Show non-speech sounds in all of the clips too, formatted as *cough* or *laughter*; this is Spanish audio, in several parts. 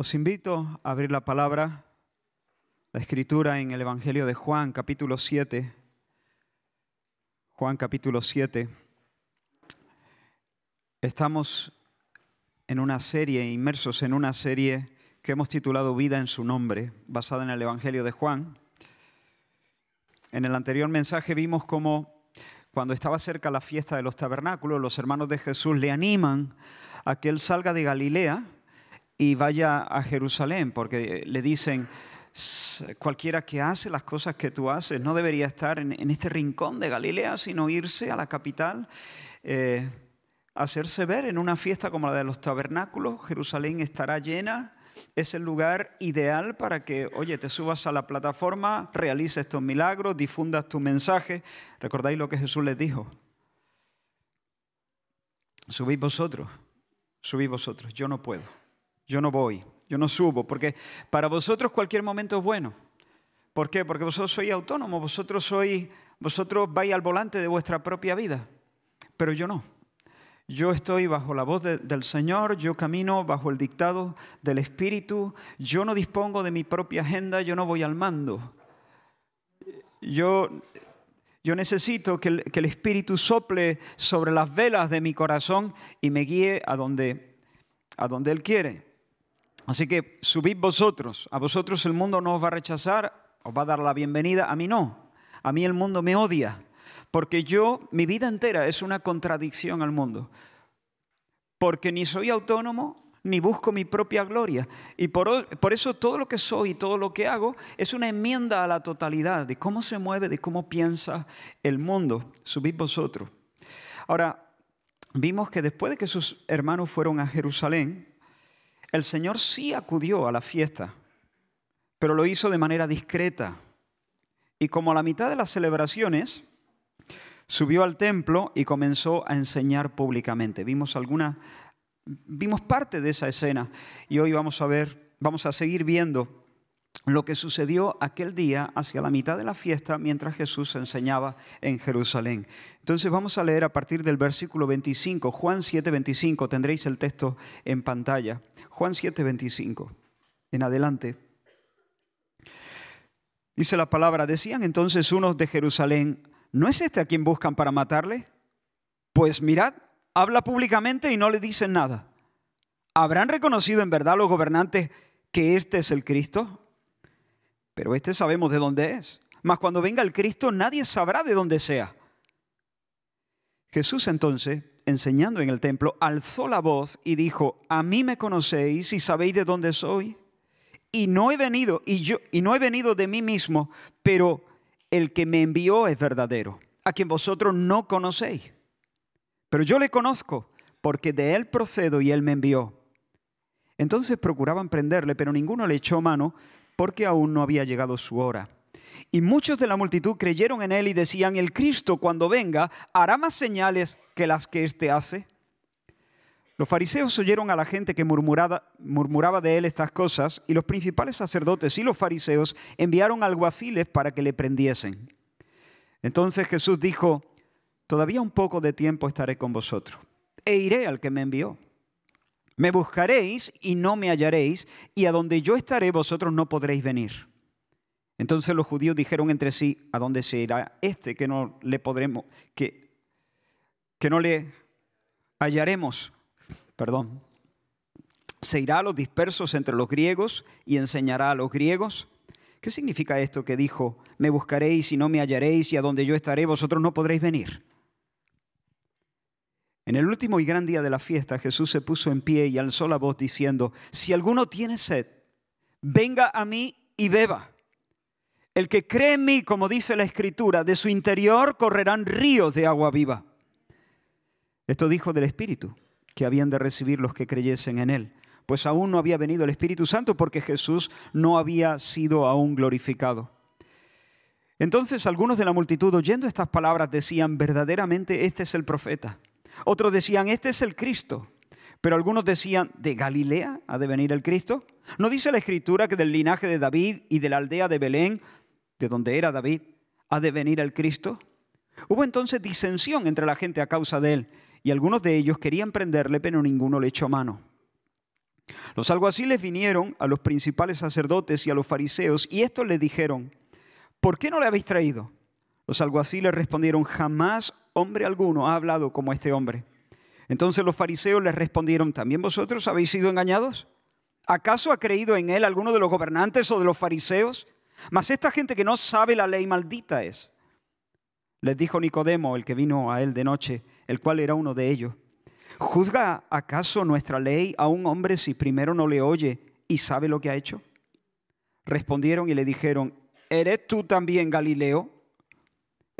Os invito a abrir la palabra, la escritura en el Evangelio de Juan, capítulo 7. Juan, capítulo 7. Estamos en una serie, inmersos en una serie que hemos titulado Vida en su nombre, basada en el Evangelio de Juan. En el anterior mensaje vimos cómo cuando estaba cerca la fiesta de los tabernáculos, los hermanos de Jesús le animan a que él salga de Galilea y vaya a Jerusalén, porque eh, le dicen, cualquiera que hace las cosas que tú haces no debería estar en, este rincón de Galilea, sino irse a la capital, eh, hacerse ver en una fiesta como la de los tabernáculos. Jerusalén estará llena, es el lugar ideal para que, oye, te subas a la plataforma, realices estos milagros, difundas tu mensaje. ¿Recordáis lo que Jesús les dijo? Subid vosotros, subid vosotros, yo no puedo yo no voy, yo no subo, porque para vosotros cualquier momento es bueno. ¿Por qué? Porque vosotros sois autónomos, vosotros, sois, vosotros vais al volante de vuestra propia vida, pero yo no. Yo estoy bajo la voz del Señor, yo camino bajo el dictado del Espíritu, yo no dispongo de mi propia agenda, yo no voy al mando. Yo, yo necesito que el, que el Espíritu sople sobre las velas de mi corazón y me guíe a donde, a donde Él quiere. Así que subid vosotros, a vosotros el mundo no os va a rechazar, os va a dar la bienvenida, a mí no, a mí el mundo me odia, porque yo, mi vida entera es una contradicción al mundo, porque ni soy autónomo, ni busco mi propia gloria, y por, eso todo lo que soy y todo lo que hago es una enmienda a la totalidad de cómo se mueve, de cómo piensa el mundo, subid vosotros. Ahora, vimos que después de que sus hermanos fueron a Jerusalén, el Señor sí acudió a la fiesta, pero lo hizo de manera discreta. Y como a la mitad de las celebraciones, subió al templo y comenzó a enseñar públicamente. Vimos alguna, vimos parte de esa escena y hoy vamos a ver, vamos a seguir viendo lo que sucedió aquel día hacia la mitad de la fiesta mientras Jesús enseñaba en Jerusalén. Entonces vamos a leer a partir del versículo 25, Juan 7, 25, tendréis el texto en pantalla. Juan 7:25. en adelante. Dice la palabra, decían entonces unos de Jerusalén, ¿no es este a quien buscan para matarle? Pues mirad, habla públicamente y no le dicen nada. ¿Habrán reconocido en verdad los gobernantes que este es el Cristo? pero este sabemos de dónde es. Mas cuando venga el Cristo, nadie sabrá de dónde sea. Jesús entonces, enseñando en el templo, alzó la voz y dijo, a mí me conocéis y sabéis de dónde soy. Y no he venido, y yo, y no he venido de mí mismo, pero el que me envió es verdadero, a quien vosotros no conocéis. Pero yo le conozco, porque de él procedo y él me envió. Entonces procuraban prenderle, pero ninguno le echó mano, porque aún no había llegado su hora. Y muchos de la multitud creyeron en él y decían, el Cristo cuando venga hará más señales que las que éste hace. Los fariseos oyeron a la gente que murmuraba de él estas cosas y los principales sacerdotes y los fariseos enviaron alguaciles para que le prendiesen. Entonces Jesús dijo, todavía un poco de tiempo estaré con vosotros e iré al que me envió. Me buscaréis y no me hallaréis, y a donde yo estaré vosotros no podréis venir. Entonces los judíos dijeron entre sí, ¿a dónde se irá este que no le podremos, que, que no le hallaremos? Perdón. Se irá a los dispersos entre los griegos y enseñará a los griegos. ¿Qué significa esto que dijo, me buscaréis y no me hallaréis, y a donde yo estaré vosotros no podréis venir? En el último y gran día de la fiesta, Jesús se puso en pie y alzó la voz diciendo, si alguno tiene sed, venga a mí y beba. El que cree en mí, como dice la escritura, de su interior correrán ríos de agua viva. Esto dijo del Espíritu, que habían de recibir los que creyesen en él, pues aún no había venido el Espíritu Santo porque Jesús no había sido aún glorificado. Entonces algunos de la multitud oyendo estas palabras decían, verdaderamente este es el profeta. Otros decían, este es el Cristo. Pero algunos decían, ¿de Galilea ha de venir el Cristo? ¿No dice la Escritura que del linaje de David y de la aldea de Belén, de donde era David, ha de venir el Cristo? Hubo entonces disensión entre la gente a causa de él, y algunos de ellos querían prenderle, pero ninguno le echó mano. Los alguaciles vinieron a los principales sacerdotes y a los fariseos, y estos le dijeron, ¿por qué no le habéis traído? Los alguaciles respondieron, jamás hombre alguno ha hablado como este hombre. Entonces los fariseos les respondieron, ¿también vosotros habéis sido engañados? ¿Acaso ha creído en él alguno de los gobernantes o de los fariseos? Mas esta gente que no sabe la ley maldita es. Les dijo Nicodemo, el que vino a él de noche, el cual era uno de ellos. ¿Juzga acaso nuestra ley a un hombre si primero no le oye y sabe lo que ha hecho? Respondieron y le dijeron, ¿eres tú también Galileo?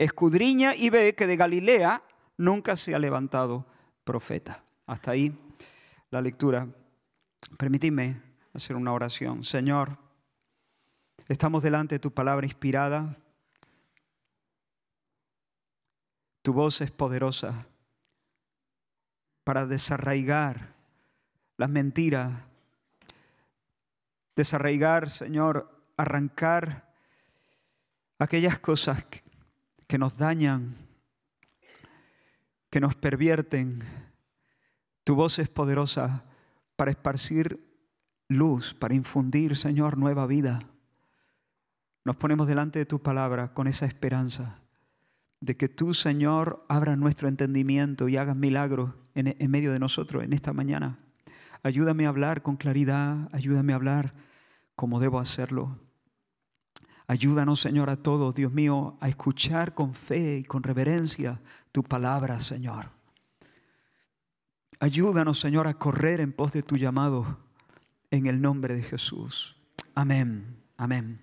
escudriña y ve que de Galilea nunca se ha levantado profeta. Hasta ahí la lectura. Permitidme hacer una oración. Señor, estamos delante de tu palabra inspirada. Tu voz es poderosa para desarraigar las mentiras, desarraigar, Señor, arrancar aquellas cosas que que nos dañan, que nos pervierten. Tu voz es poderosa para esparcir luz, para infundir, Señor, nueva vida. Nos ponemos delante de tu palabra con esa esperanza de que tú, Señor, abra nuestro entendimiento y hagas milagros en, en, medio de nosotros en esta mañana. Ayúdame a hablar con claridad, ayúdame a hablar como debo hacerlo. Ayúdanos, Señor, a todos, Dios mío, a escuchar con fe y con reverencia tu palabra, Señor. Ayúdanos, Señor, a correr en pos de tu llamado en el nombre de Jesús. Amén, amén.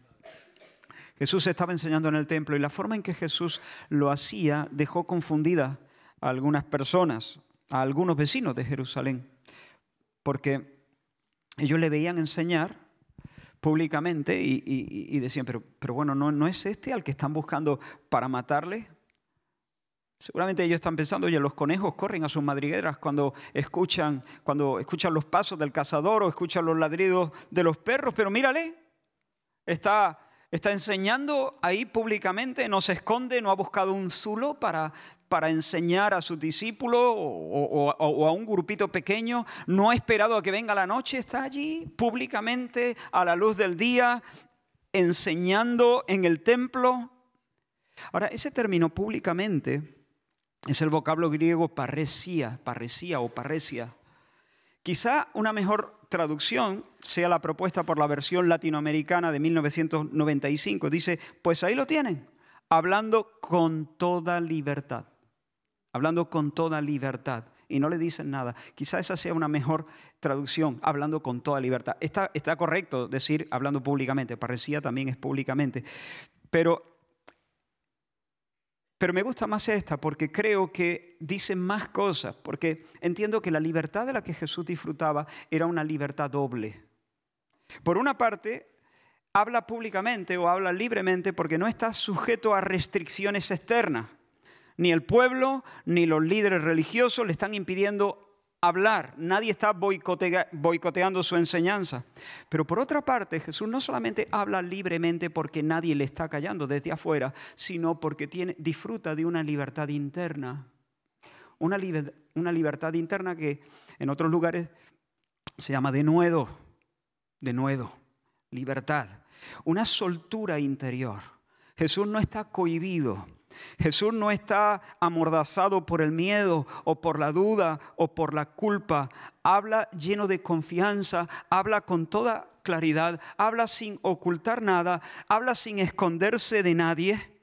Jesús estaba enseñando en el templo y la forma en que Jesús lo hacía dejó confundida a algunas personas, a algunos vecinos de Jerusalén, porque ellos le veían enseñar públicamente y, decían, pero, bueno, ¿no, es este al que están buscando para matarle? Seguramente ellos están pensando, oye, los conejos corren a sus madrigueras cuando escuchan, cuando escuchan los pasos del cazador o escuchan los ladridos de los perros, pero mírale, está está enseñando ahí públicamente, no se esconde, no ha buscado un zulo para, enseñar a su discípulo o, a un grupito pequeño, no ha esperado a que venga la noche, está allí públicamente a la luz del día, enseñando en el templo. Ahora, ese término públicamente es el vocablo griego parresía, parresía o parresia, Quizá una mejor traducción sea la propuesta por la versión latinoamericana de 1995. Dice, pues ahí lo tienen, hablando con toda libertad, hablando con toda libertad. Y no le dicen nada. Quizá esa sea una mejor traducción, hablando con toda libertad. Está, correcto decir hablando públicamente, parecía también es públicamente. Pero pero me gusta más esta porque creo que dice más cosas, porque entiendo que la libertad de la que Jesús disfrutaba era una libertad doble. Por una parte, habla públicamente o habla libremente porque no está sujeto a restricciones externas. Ni el pueblo ni los líderes religiosos le están impidiendo hablar, nadie está boicoteando su enseñanza. Pero por otra parte, Jesús no solamente habla libremente porque nadie le está callando desde afuera, sino porque tiene, disfruta de una libertad interna. Una, una libertad interna que en otros lugares se llama denuedo, denuedo, libertad, una soltura interior. Jesús no está cohibido, Jesús no está amordazado por el miedo o por la duda o por la culpa. Habla lleno de confianza, habla con toda claridad, habla sin ocultar nada, habla sin esconderse de nadie.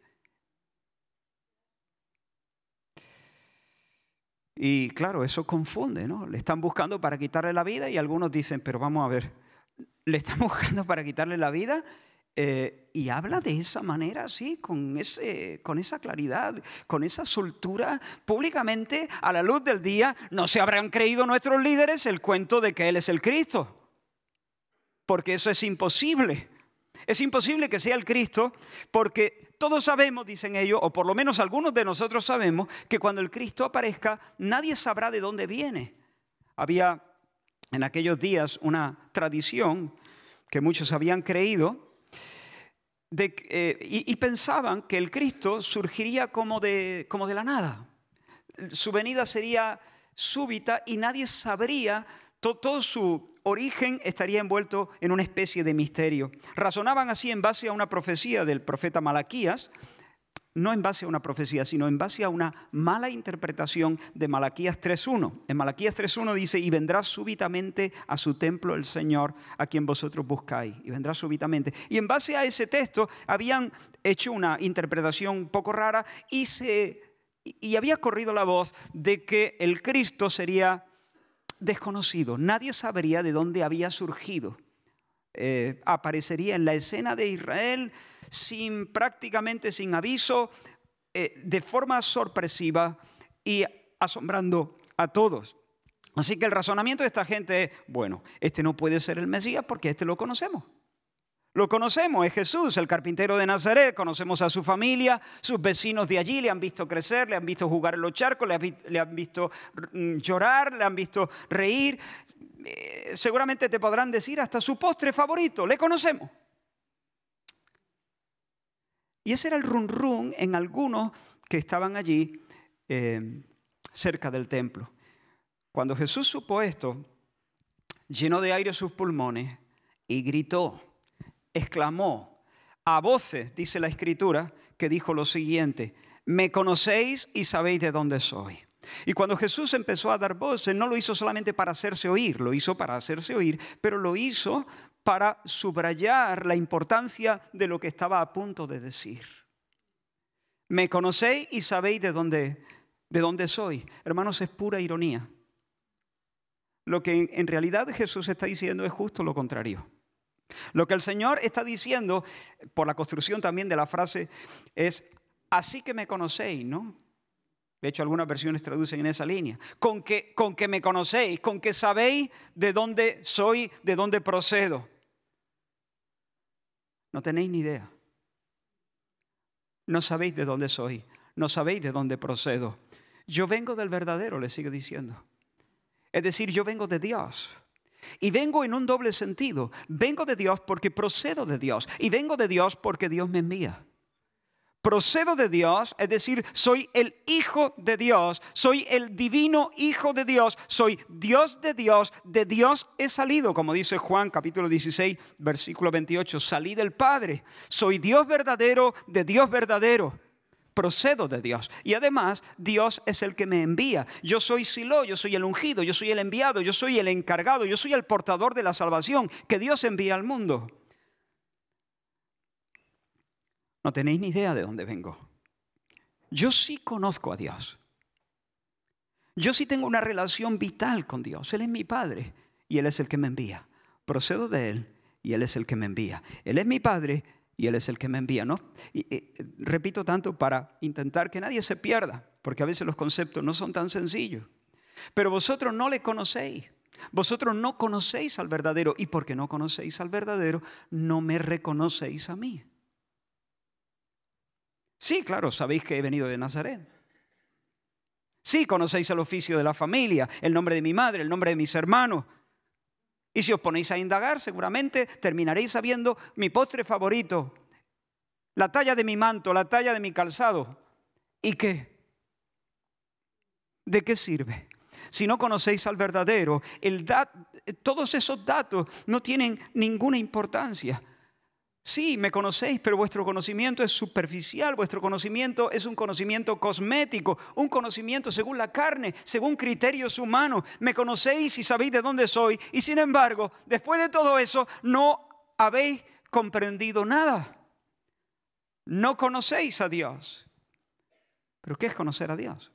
Y claro, eso confunde, ¿no? Le están buscando para quitarle la vida y algunos dicen, pero vamos a ver, ¿le están *laughs* buscando para quitarle la vida? Eh, y habla de esa manera, sí, con, ese, con esa claridad, con esa soltura, públicamente, a la luz del día, no se habrán creído nuestros líderes el cuento de que Él es el Cristo, porque eso es imposible. Es imposible que sea el Cristo, porque todos sabemos, dicen ellos, o por lo menos algunos de nosotros sabemos, que cuando el Cristo aparezca, nadie sabrá de dónde viene. Había en aquellos días una tradición que muchos habían creído, eh, y, pensaban que el Cristo surgiría como de, la nada. Su venida sería súbita y nadie sabría, todo su origen estaría envuelto en una especie de misterio. Razonaban así en base a una profecía del profeta Malaquías, no en base a una profecía, sino en base a una mala interpretación de Malaquías 3.1. En Malaquías 3.1 dice, y vendrá súbitamente a su templo el Señor a quien vosotros buscáis, y vendrá súbitamente. Y en base a ese texto habían hecho una interpretación poco rara y, se, y había corrido la voz de que el Cristo sería desconocido, nadie sabría de dónde había surgido. Eh, aparecería en la escena de Israel sin prácticamente sin aviso, eh, de forma sorpresiva y asombrando a todos. Así que el razonamiento de esta gente es, bueno, este no puede ser el Mesías porque este lo conocemos. Lo conocemos, es Jesús, el carpintero de Nazaret, conocemos a su familia, sus vecinos de allí le han visto crecer, le han visto jugar en los charcos, le, han visto llorar, le han visto reír. Eh, seguramente te podrán decir hasta su postre favorito, le conocemos. Y ese era el run run en algunos que estaban allí eh, cerca del templo. Cuando Jesús supo esto, llenó de aire sus pulmones y gritó, exclamó, a voces, dice la escritura, que dijo lo siguiente, me conocéis y sabéis de dónde soy. Y cuando Jesús empezó a dar voces, no lo hizo solamente para hacerse oír, lo hizo para hacerse oír, pero lo hizo para subrayar la importancia de lo que estaba a punto de decir. Me conocéis y sabéis de dónde, de dónde soy. Hermanos, es pura ironía. Lo que en realidad Jesús está diciendo es justo lo contrario. Lo que el Señor está diciendo, por la construcción también de la frase, es, así que me conocéis, ¿no? De hecho, algunas versiones traducen en esa línea. Con que, con que me conocéis, con que sabéis de dónde soy, de dónde procedo. No tenéis ni idea. No sabéis de dónde soy, no sabéis de dónde procedo. Yo vengo del verdadero, le sigue diciendo. Es decir, yo vengo de Dios. Y vengo en un doble sentido. Vengo de Dios porque procedo de Dios. Y vengo de Dios porque Dios me envía procedo de Dios, es decir, soy el Hijo de Dios, soy el divino Hijo de Dios, soy Dios de Dios, de Dios he salido, como dice Juan capítulo 16, versículo 28, salí del Padre, soy Dios verdadero, de Dios verdadero. Procedo de Dios. Y además, Dios es el que me envía. Yo soy Silo, yo soy el ungido, yo soy el enviado, yo soy el encargado, yo soy el portador de la salvación que Dios envía al mundo. No tenéis ni idea de dónde vengo. Yo sí conozco a Dios. Yo sí tengo una relación vital con Dios. Él es mi Padre y Él es el que me envía. Procedo de Él y Él es el que me envía. Él es mi Padre y Él es el que me envía. ¿no? Eh, repito tanto para intentar que nadie se pierda, porque a veces los conceptos no son tan sencillos. Pero vosotros no le conocéis. Vosotros no conocéis al verdadero y porque no conocéis al verdadero, no me reconocéis a mí. Sí, claro, sabéis que he venido de Nazaret. Sí, conocéis el oficio de la familia, el nombre de mi madre, el nombre de mis hermanos. Y si os ponéis a indagar, seguramente terminaréis sabiendo mi postre favorito, la talla de mi manto, la talla de mi calzado. ¿Y qué? ¿De qué sirve? Si no conocéis al verdadero, todos esos datos no tienen ninguna importancia. Sí, me conocéis, pero vuestro conocimiento es superficial, vuestro conocimiento es un conocimiento cosmético, un conocimiento según la carne, según criterios humanos. Me conocéis y sabéis de dónde soy, y sin embargo, después de todo eso, no habéis comprendido nada. No conocéis a Dios. ¿Pero qué es conocer a Dios?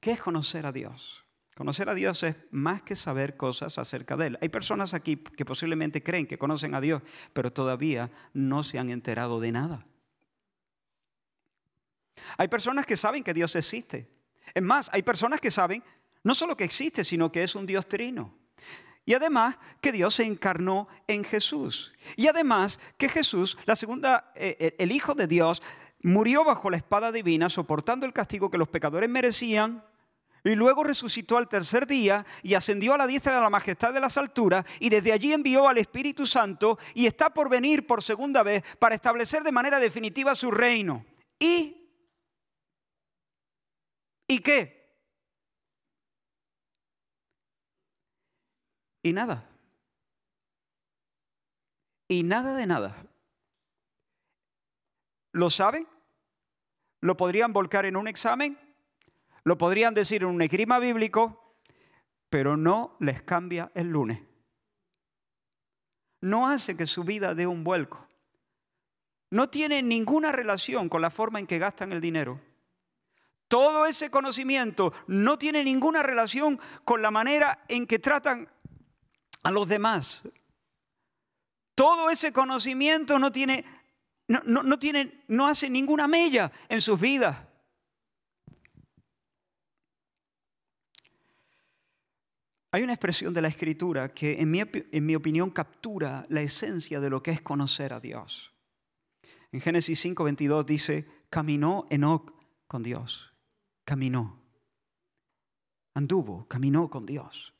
¿Qué es conocer a Dios? Conocer a Dios es más que saber cosas acerca de Él. Hay personas aquí que posiblemente creen que conocen a Dios, pero todavía no se han enterado de nada. Hay personas que saben que Dios existe. Es más, hay personas que saben no solo que existe, sino que es un Dios trino. Y además que Dios se encarnó en Jesús. Y además que Jesús, la segunda, eh, eh, el Hijo de Dios, murió bajo la espada divina, soportando el castigo que los pecadores merecían y luego resucitó al tercer día y ascendió a la diestra de la majestad de las alturas y desde allí envió al Espíritu Santo y está por venir por segunda vez para establecer de manera definitiva su reino. ¿Y? ¿Y qué? Y nada. Y nada de nada. ¿Lo saben? ¿Lo podrían volcar en un examen? Lo podrían decir en un esgrima bíblico, pero no les cambia el lunes. No hace que su vida dé un vuelco. No tiene ninguna relación con la forma en que gastan el dinero. Todo ese conocimiento no tiene ninguna relación con la manera en que tratan a los demás. Todo ese conocimiento no tiene, no, no, tiene, no hace ninguna mella en sus vidas. Hay una expresión de la escritura que en mi, opinión captura la esencia de lo que es conocer a Dios. En Génesis 5, 22 dice, caminó Enoch con Dios, caminó, anduvo, caminó con Dios.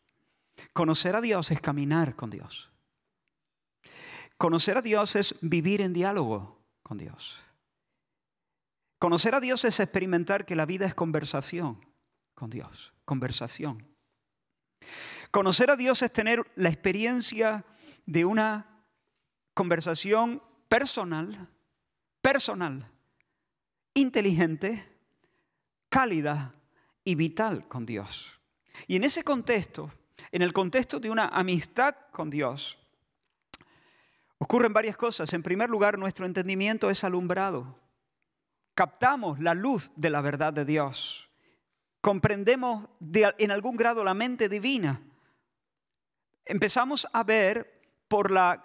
Conocer a Dios es caminar con Dios. Conocer a Dios es vivir en diálogo con Dios. Conocer a Dios es experimentar que la vida es conversación con Dios, conversación. Conocer a Dios es tener la experiencia de una conversación personal, personal, inteligente, cálida y vital con Dios. Y en ese contexto, en el contexto de una amistad con Dios, ocurren varias cosas. En primer lugar, nuestro entendimiento es alumbrado. Captamos la luz de la verdad de Dios comprendemos en algún grado la mente divina, empezamos a ver por la,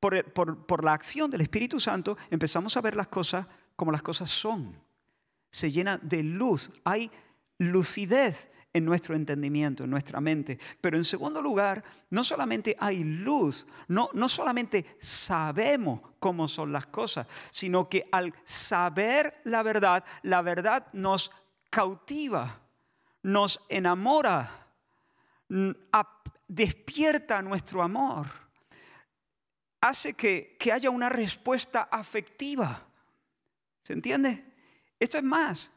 por la acción del Espíritu Santo, empezamos a ver las cosas como las cosas son. Se llena de luz, hay lucidez en nuestro entendimiento, en nuestra mente. Pero en segundo lugar, no solamente hay luz, no, no solamente sabemos cómo son las cosas, sino que al saber la verdad, la verdad nos cautiva nos enamora, despierta nuestro amor, hace que, haya una respuesta afectiva. ¿Se entiende? Esto es más.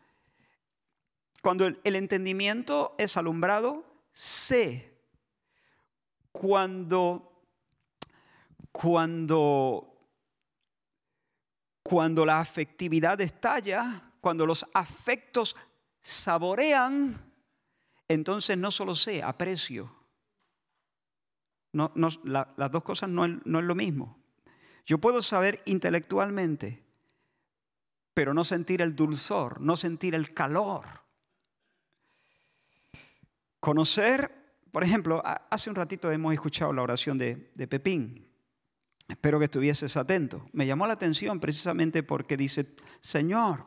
Cuando el, entendimiento es alumbrado, sé. Cuando, cuando, cuando la afectividad estalla, cuando los afectos saborean, entonces no solo sé, aprecio. No, las dos cosas no es, lo mismo. Yo puedo saber intelectualmente, pero no sentir el dulzor, no sentir el calor. Conocer, por ejemplo, hace un ratito hemos escuchado la oración de, de Pepín. Espero que estuvieses atento. Me llamó la atención precisamente porque dice, Señor,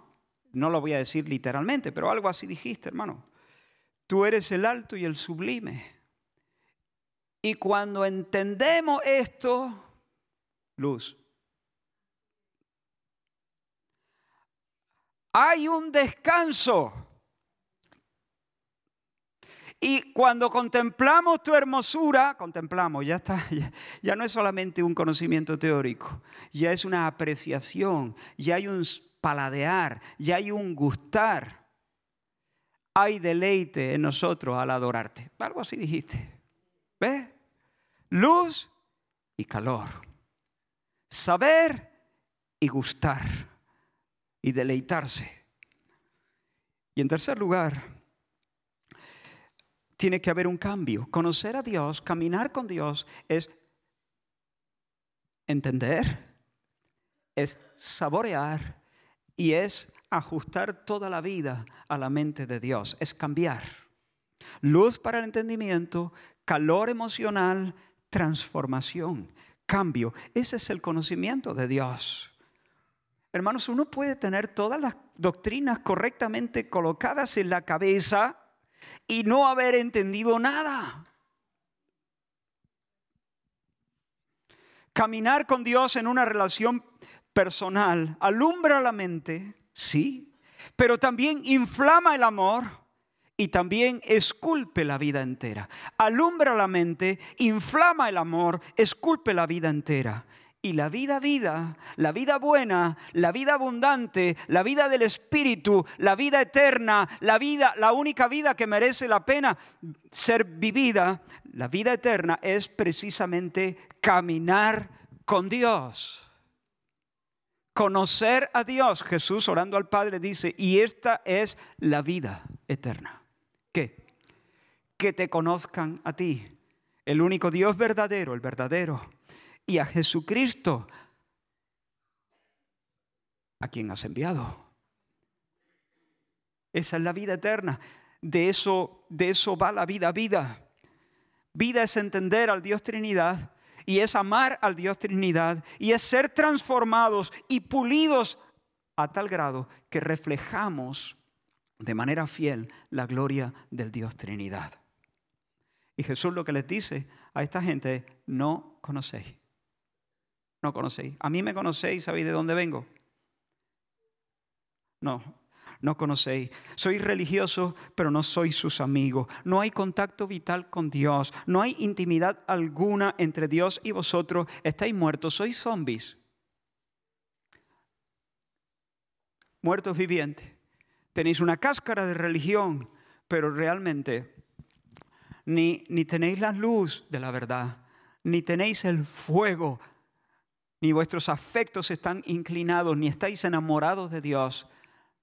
no lo voy a decir literalmente, pero algo así dijiste, hermano. Tú eres el alto y el sublime. Y cuando entendemos esto, luz. Hay un descanso. Y cuando contemplamos tu hermosura, contemplamos, ya está, *laughs* ya, no es solamente un conocimiento teórico, ya es una apreciación, ya hay un paladear, ya hay un gustar hay deleite en nosotros al adorarte. Algo así dijiste. ¿Ves? Luz y calor. Saber y gustar y deleitarse. Y en tercer lugar, tiene que haber un cambio. Conocer a Dios, caminar con Dios es entender, es saborear y es ajustar toda la vida a la mente de Dios, es cambiar. Luz para el entendimiento, calor emocional, transformación, cambio. Ese es el conocimiento de Dios. Hermanos, uno puede tener todas las doctrinas correctamente colocadas en la cabeza y no haber entendido nada. Caminar con Dios en una relación personal alumbra la mente sí, pero también inflama el amor y también esculpe la vida entera. Alumbra la mente, inflama el amor, esculpe la vida entera. Y la vida vida, la vida buena, la vida abundante, la vida del espíritu, la vida eterna, la vida, la única vida que merece la pena ser vivida, la vida eterna es precisamente caminar con Dios conocer a Dios, Jesús orando al Padre dice, y esta es la vida eterna. ¿Qué? Que te conozcan a ti, el único Dios verdadero, el verdadero, y a Jesucristo, a quien has enviado. Esa es la vida eterna. De eso, de eso va la vida, vida. Vida es entender al Dios Trinidad y es amar al Dios Trinidad y es ser transformados y pulidos a tal grado que reflejamos de manera fiel la gloria del Dios Trinidad. Y Jesús lo que les dice a esta gente, no conocéis, no conocéis. A mí me conocéis, sabéis de dónde vengo. No, no conocéis. Sois religiosos, pero no sois sus amigos. No hay contacto vital con Dios. No hay intimidad alguna entre Dios y vosotros. Estáis muertos, sois zombies. Muertos vivientes. Tenéis una cáscara de religión, pero realmente ni, ni tenéis la luz de la verdad, ni tenéis el fuego ni vuestros afectos están inclinados, ni estáis enamorados de Dios,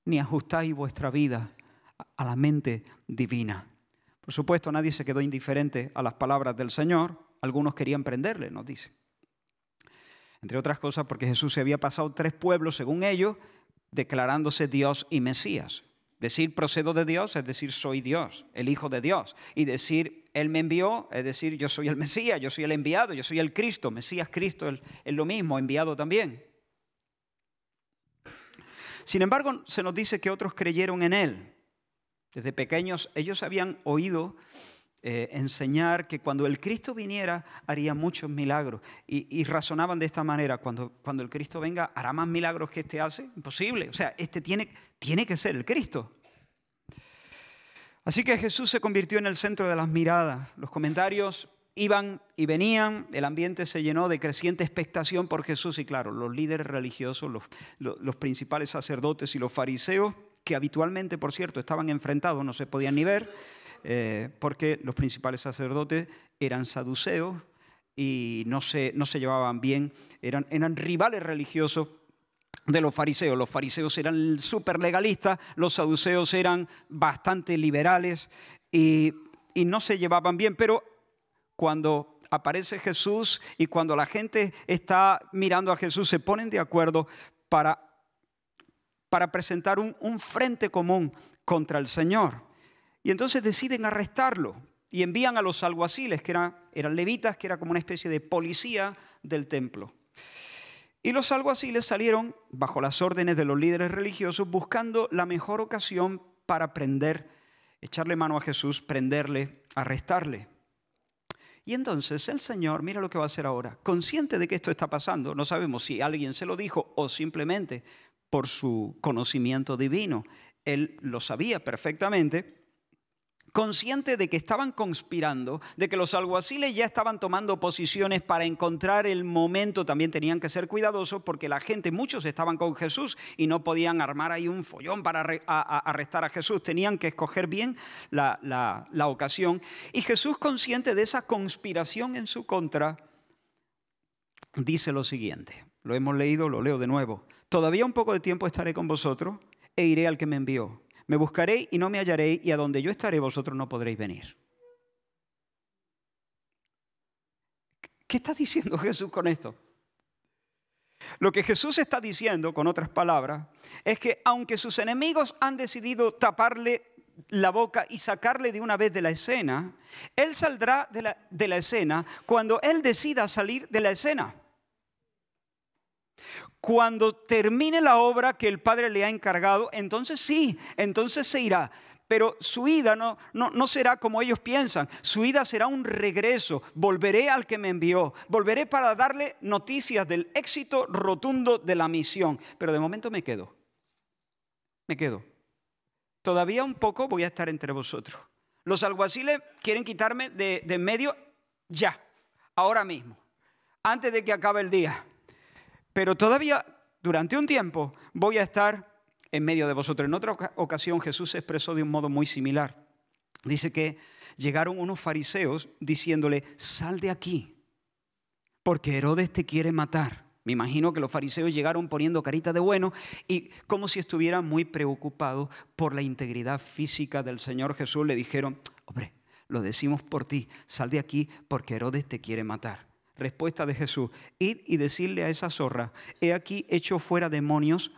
ni ajustáis vuestra vida a la mente divina. Por supuesto, nadie se quedó indiferente a las palabras del Señor. Algunos querían prenderle, nos dice. Entre otras cosas porque Jesús se había pasado tres pueblos, según ellos, declarándose Dios y Mesías. Decir procedo de Dios es decir soy Dios, el Hijo de Dios. Y decir Él me envió es decir yo soy el Mesías, yo soy el enviado, yo soy el Cristo. Mesías, Cristo es lo mismo, enviado también. Sin embargo, se nos dice que otros creyeron en él. Desde pequeños ellos habían oído eh, enseñar que cuando el Cristo viniera haría muchos milagros. Y, razonaban de esta manera, cuando, cuando el Cristo venga, ¿hará más milagros que este hace? Imposible. O sea, este tiene, tiene que ser el Cristo. Así que Jesús se convirtió en el centro de las miradas. Los comentarios Iban y venían, el ambiente se llenó de creciente expectación por Jesús y claro, los líderes religiosos, los, principales sacerdotes y los fariseos, que habitualmente, por cierto, estaban enfrentados, no se podían ni ver, eh, porque los principales sacerdotes eran saduceos y no se, no se llevaban bien, eran, eran rivales religiosos de los fariseos. Los fariseos eran súper legalistas, los saduceos eran bastante liberales y, y, no se llevaban bien, pero cuando aparece Jesús y cuando la gente está mirando a Jesús, se ponen de acuerdo para, para presentar un, frente común contra el Señor. Y entonces deciden arrestarlo y envían a los alguaciles, que eran, eran levitas, que era como una especie de policía del templo. Y los alguaciles salieron, bajo las órdenes de los líderes religiosos, buscando la mejor ocasión para prender, echarle mano a Jesús, prenderle, arrestarle. Y entonces el Señor, mira lo que va a hacer ahora, consciente de que esto está pasando, no sabemos si alguien se lo dijo o simplemente por su conocimiento divino, Él lo sabía perfectamente, consciente de que estaban conspirando, de que los alguaciles ya estaban tomando posiciones para encontrar el momento, también tenían que ser cuidadosos porque la gente, muchos estaban con Jesús y no podían armar ahí un follón para arrestar a Jesús, tenían que escoger bien la, ocasión. Y Jesús, consciente de esa conspiración en su contra, dice lo siguiente, lo hemos leído, lo leo de nuevo, todavía un poco de tiempo estaré con vosotros e iré al que me envió. Me buscaréis y no me hallaréis, y a donde yo estaré vosotros no podréis venir. ¿Qué está diciendo *laughs* Jesús con esto? Lo que Jesús está diciendo, con otras palabras, es que aunque sus enemigos han decidido taparle la boca y sacarle de una vez de la escena, Él saldrá de la, de la escena cuando Él decida salir de la escena. Cuando termine la obra que el Padre le ha encargado, entonces sí, entonces se irá. Pero su ida no, no, será como ellos piensan, su ida será un regreso. Volveré al que me envió, volveré para darle noticias del éxito rotundo de la misión. Pero de momento me quedo, me quedo. Todavía un poco voy a estar entre vosotros. Los alguaciles quieren quitarme de, de medio ya, ahora mismo, antes de que acabe el día pero todavía durante un tiempo voy a estar en medio de vosotros. En otra ocasión Jesús se expresó de un modo muy similar. Dice que llegaron unos fariseos diciéndole, sal de aquí, porque Herodes te quiere matar. Me imagino que los fariseos llegaron poniendo carita de bueno y como si estuvieran muy preocupados por la integridad física del Señor Jesús, le dijeron, hombre, lo decimos por ti, sal de aquí porque Herodes te quiere matar. Respuesta de Jesús, id y decirle a esa zorra, he aquí hecho fuera demonios,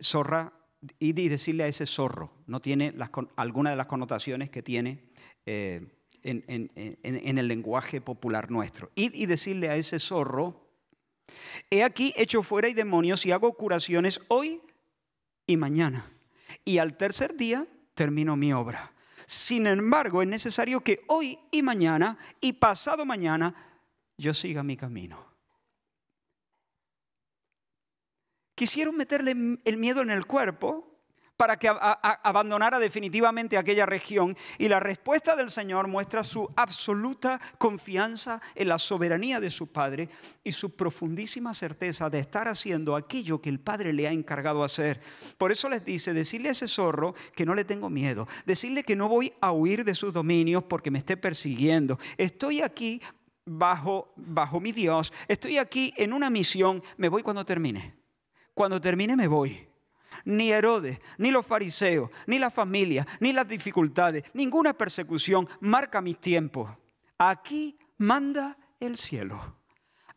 zorra, id y decirle a ese zorro, no tiene las, alguna de las connotaciones que tiene eh, en, en, el lenguaje popular nuestro. Id y decirle a ese zorro, he aquí hecho fuera y demonios y hago curaciones hoy y mañana. Y al tercer día termino mi obra. Sin embargo, es necesario que hoy y mañana y pasado mañana yo siga mi camino. Quisieron meterle el miedo en el cuerpo para que abandonara definitivamente aquella región. Y la respuesta del Señor muestra su absoluta confianza en la soberanía de su Padre y su profundísima certeza de estar haciendo aquello que el Padre le ha encargado hacer. Por eso les dice, decirle a ese zorro que no le tengo miedo, decirle que no voy a huir de sus dominios porque me esté persiguiendo. Estoy aquí bajo, bajo mi Dios, estoy aquí en una misión, me voy cuando termine. Cuando termine me voy. Ni Herodes, ni los fariseos, ni la familia, ni las dificultades, ninguna persecución marca mis tiempos. Aquí manda el cielo.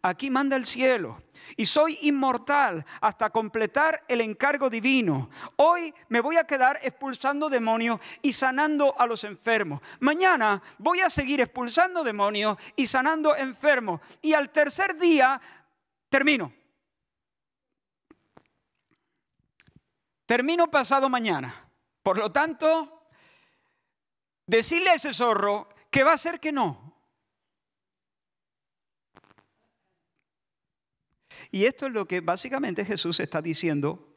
Aquí manda el cielo. Y soy inmortal hasta completar el encargo divino. Hoy me voy a quedar expulsando demonios y sanando a los enfermos. Mañana voy a seguir expulsando demonios y sanando enfermos. Y al tercer día termino. Termino pasado mañana. Por lo tanto, decirle a ese zorro que va a ser que no. Y esto es lo que básicamente Jesús está diciendo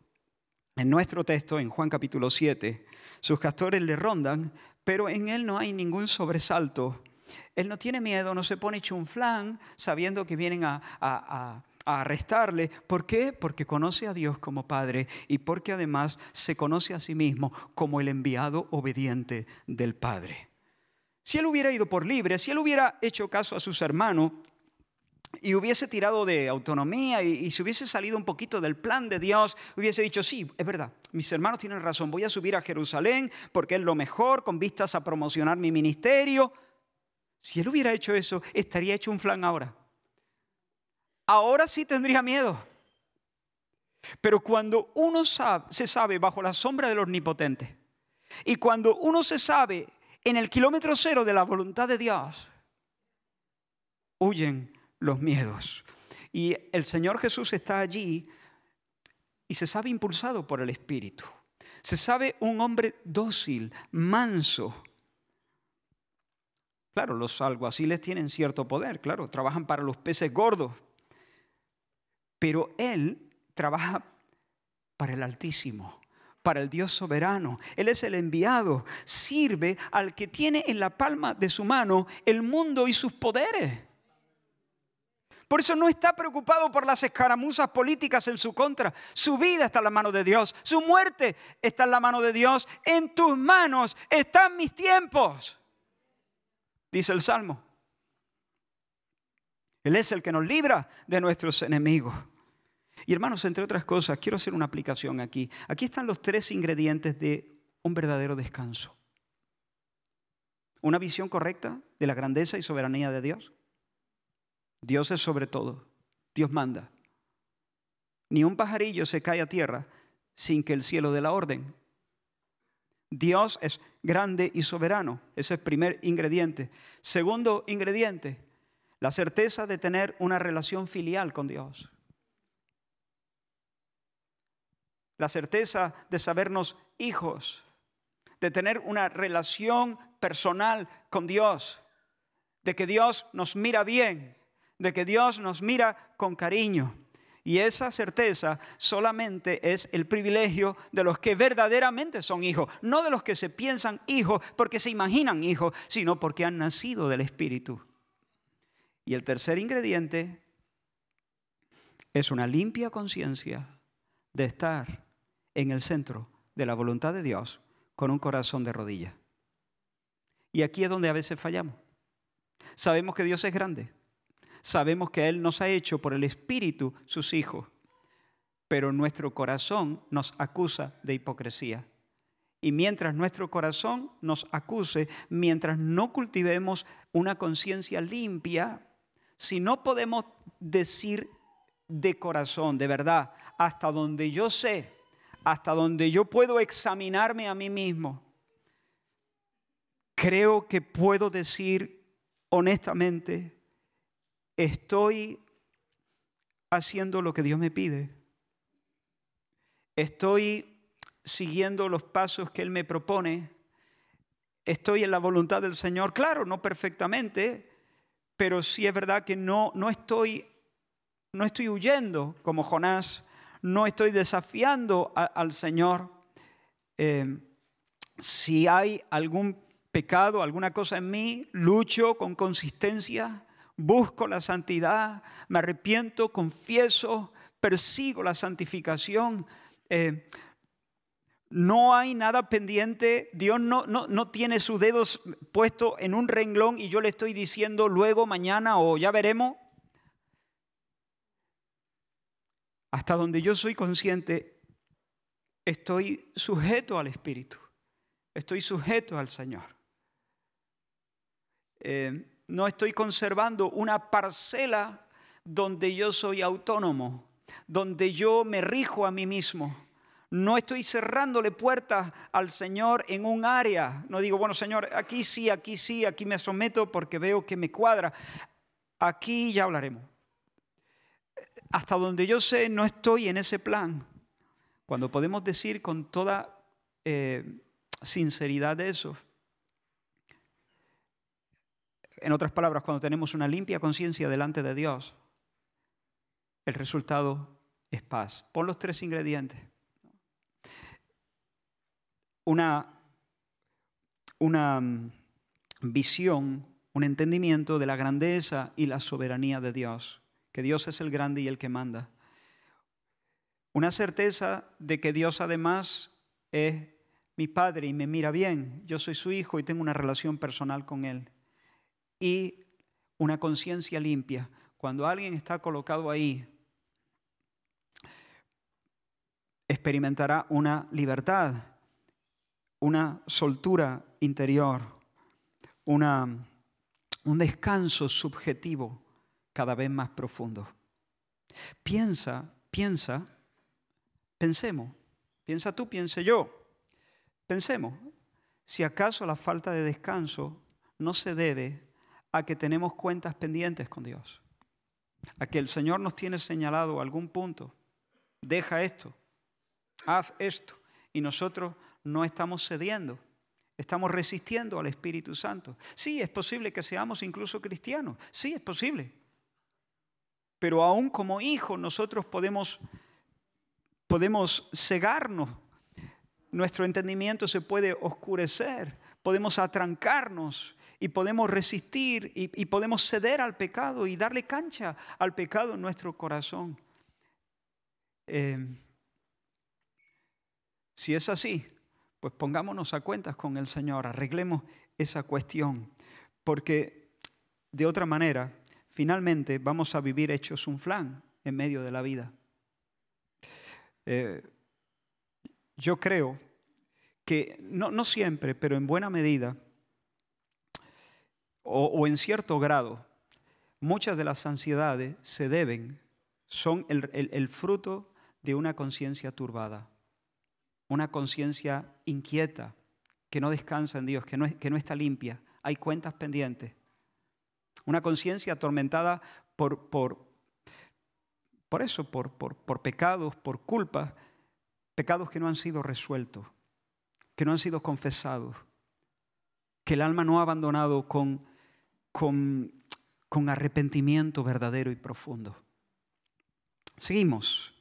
en nuestro texto, en Juan capítulo 7, sus castores le rondan, pero en él no hay ningún sobresalto. Él no tiene miedo, no se pone chunflán sabiendo que vienen a, a, arrestarle. ¿Por qué? Porque conoce a Dios como Padre y porque además se conoce a sí mismo como el enviado obediente del Padre. Si él hubiera ido por libre, si él hubiera hecho caso a sus hermanos, y hubiese tirado de autonomía y, y, hubiese salido un poquito del plan de Dios, hubiese dicho, sí, es verdad, mis hermanos tienen razón, voy a subir a Jerusalén porque es lo mejor con vistas a promocionar mi ministerio. Si él hubiera hecho eso, estaría hecho un flan ahora. Ahora sí tendría miedo. Pero cuando uno se sabe bajo la sombra del omnipotente y cuando uno se sabe en el kilómetro cero de la voluntad de Dios, huyen los miedos. Y el Señor Jesús está allí y se sabe impulsado por el Espíritu. Se sabe un hombre dócil, manso. Claro, los alguaciles tienen cierto poder, claro, trabajan para los peces gordos. Pero Él trabaja para el Altísimo, para el Dios soberano. Él es el enviado, sirve al que tiene en la palma de su mano el mundo y sus poderes. Por eso no está preocupado por las escaramuzas políticas en su contra. Su vida está en la mano de Dios. Su muerte está en la mano de Dios. En tus manos están mis tiempos. Dice el Salmo. Él es el que nos libra de nuestros enemigos. Y hermanos, entre otras cosas, quiero hacer una aplicación aquí. Aquí están los tres ingredientes de un verdadero descanso. Una visión correcta de la grandeza y soberanía de Dios Dios es sobre todo. Dios manda. Ni un pajarillo se cae a tierra sin que el cielo dé la orden. Dios es grande y soberano. Ese es el primer ingrediente. Segundo ingrediente, la certeza de tener una relación filial con Dios. La certeza de sabernos hijos, de tener una relación personal con Dios, de que Dios nos mira bien, de que Dios nos mira con cariño. Y esa certeza solamente es el privilegio de los que verdaderamente son hijos, no de los que se piensan hijos porque se imaginan hijos, sino porque han nacido del Espíritu. Y el tercer ingrediente es una limpia conciencia de estar en el centro de la voluntad de Dios con un corazón de rodilla. Y aquí es donde a veces fallamos. Sabemos que Dios es grande, sabemos que Él nos ha hecho por el Espíritu sus hijos, pero nuestro corazón nos acusa de hipocresía. Y mientras nuestro corazón nos acuse, mientras no cultivemos una conciencia limpia, si no podemos decir de corazón, de verdad, hasta donde yo sé, hasta donde yo puedo examinarme a mí mismo, creo que puedo decir honestamente Estoy haciendo lo que Dios me pide. Estoy siguiendo los pasos que Él me propone. Estoy en la voluntad del Señor. Claro, no perfectamente, pero sí es verdad que no, no, estoy, no estoy huyendo como Jonás. No estoy desafiando al Señor. Em, si hay algún pecado, alguna cosa en mí, lucho con consistencia busco la santidad, me arrepiento, confieso, persigo la santificación. Eh, no hay nada pendiente, Dios no, no, tiene sus dedos puestos en un renglón y yo le estoy diciendo luego, mañana o ya veremos. Hasta donde yo soy consciente, estoy sujeto al Espíritu, estoy sujeto al Señor. Eh, no estoy conservando una parcela donde yo soy autónomo, donde yo me rijo a mí mismo. No estoy cerrándole puertas al Señor en un área. No digo, bueno, Señor, aquí sí, aquí sí, aquí me someto porque veo que me cuadra. Aquí ya hablaremos. Hasta donde yo sé, no estoy en ese plan. Cuando podemos decir con toda eh, sinceridad eso, en otras palabras, cuando tenemos una limpia conciencia delante de Dios, el resultado es paz. Pon los tres ingredientes. Una, una mm, visión, un entendimiento de la grandeza y la soberanía de Dios, que Dios es el grande y el que manda. Una certeza de que Dios además es mi padre y me mira bien, yo soy su hijo y tengo una relación personal con él y una conciencia limpia. Cuando alguien está colocado ahí, experimentará una libertad, una soltura interior, un descanso subjetivo cada vez más profundo. Piensa, piensa, pensemos, piensa tú, piense yo, pensemos, si acaso la falta de descanso no se debe a que tenemos cuentas pendientes con Dios, a que el Señor nos tiene señalado algún punto, deja esto, haz esto, y nosotros no estamos cediendo. Estamos resistiendo al Espíritu Santo. Sí, es posible que seamos incluso cristianos. Sí, es posible. Pero aún como hijos nosotros podemos, podemos cegarnos. Nuestro entendimiento se puede oscurecer. Podemos atrancarnos y podemos resistir y, podemos ceder al pecado y darle cancha al pecado en nuestro corazón. Em, si es así, pues pongámonos a cuentas con el Señor, arreglemos esa cuestión, porque de otra manera, finalmente vamos a vivir hechos un flan en medio de la vida. Eh, yo creo que no siempre, pero en buena medida, o, en cierto grado, muchas de las ansiedades se deben, son el, fruto de una conciencia turbada, una conciencia inquieta, que no descansa en Dios, que no, que no está limpia, hay cuentas pendientes, una conciencia atormentada por, por, por eso, por, por, por pecados, por culpas, pecados que no han sido resueltos, que no han sido confesados, que el alma no ha abandonado con con, arrepentimiento verdadero y profundo. Seguimos.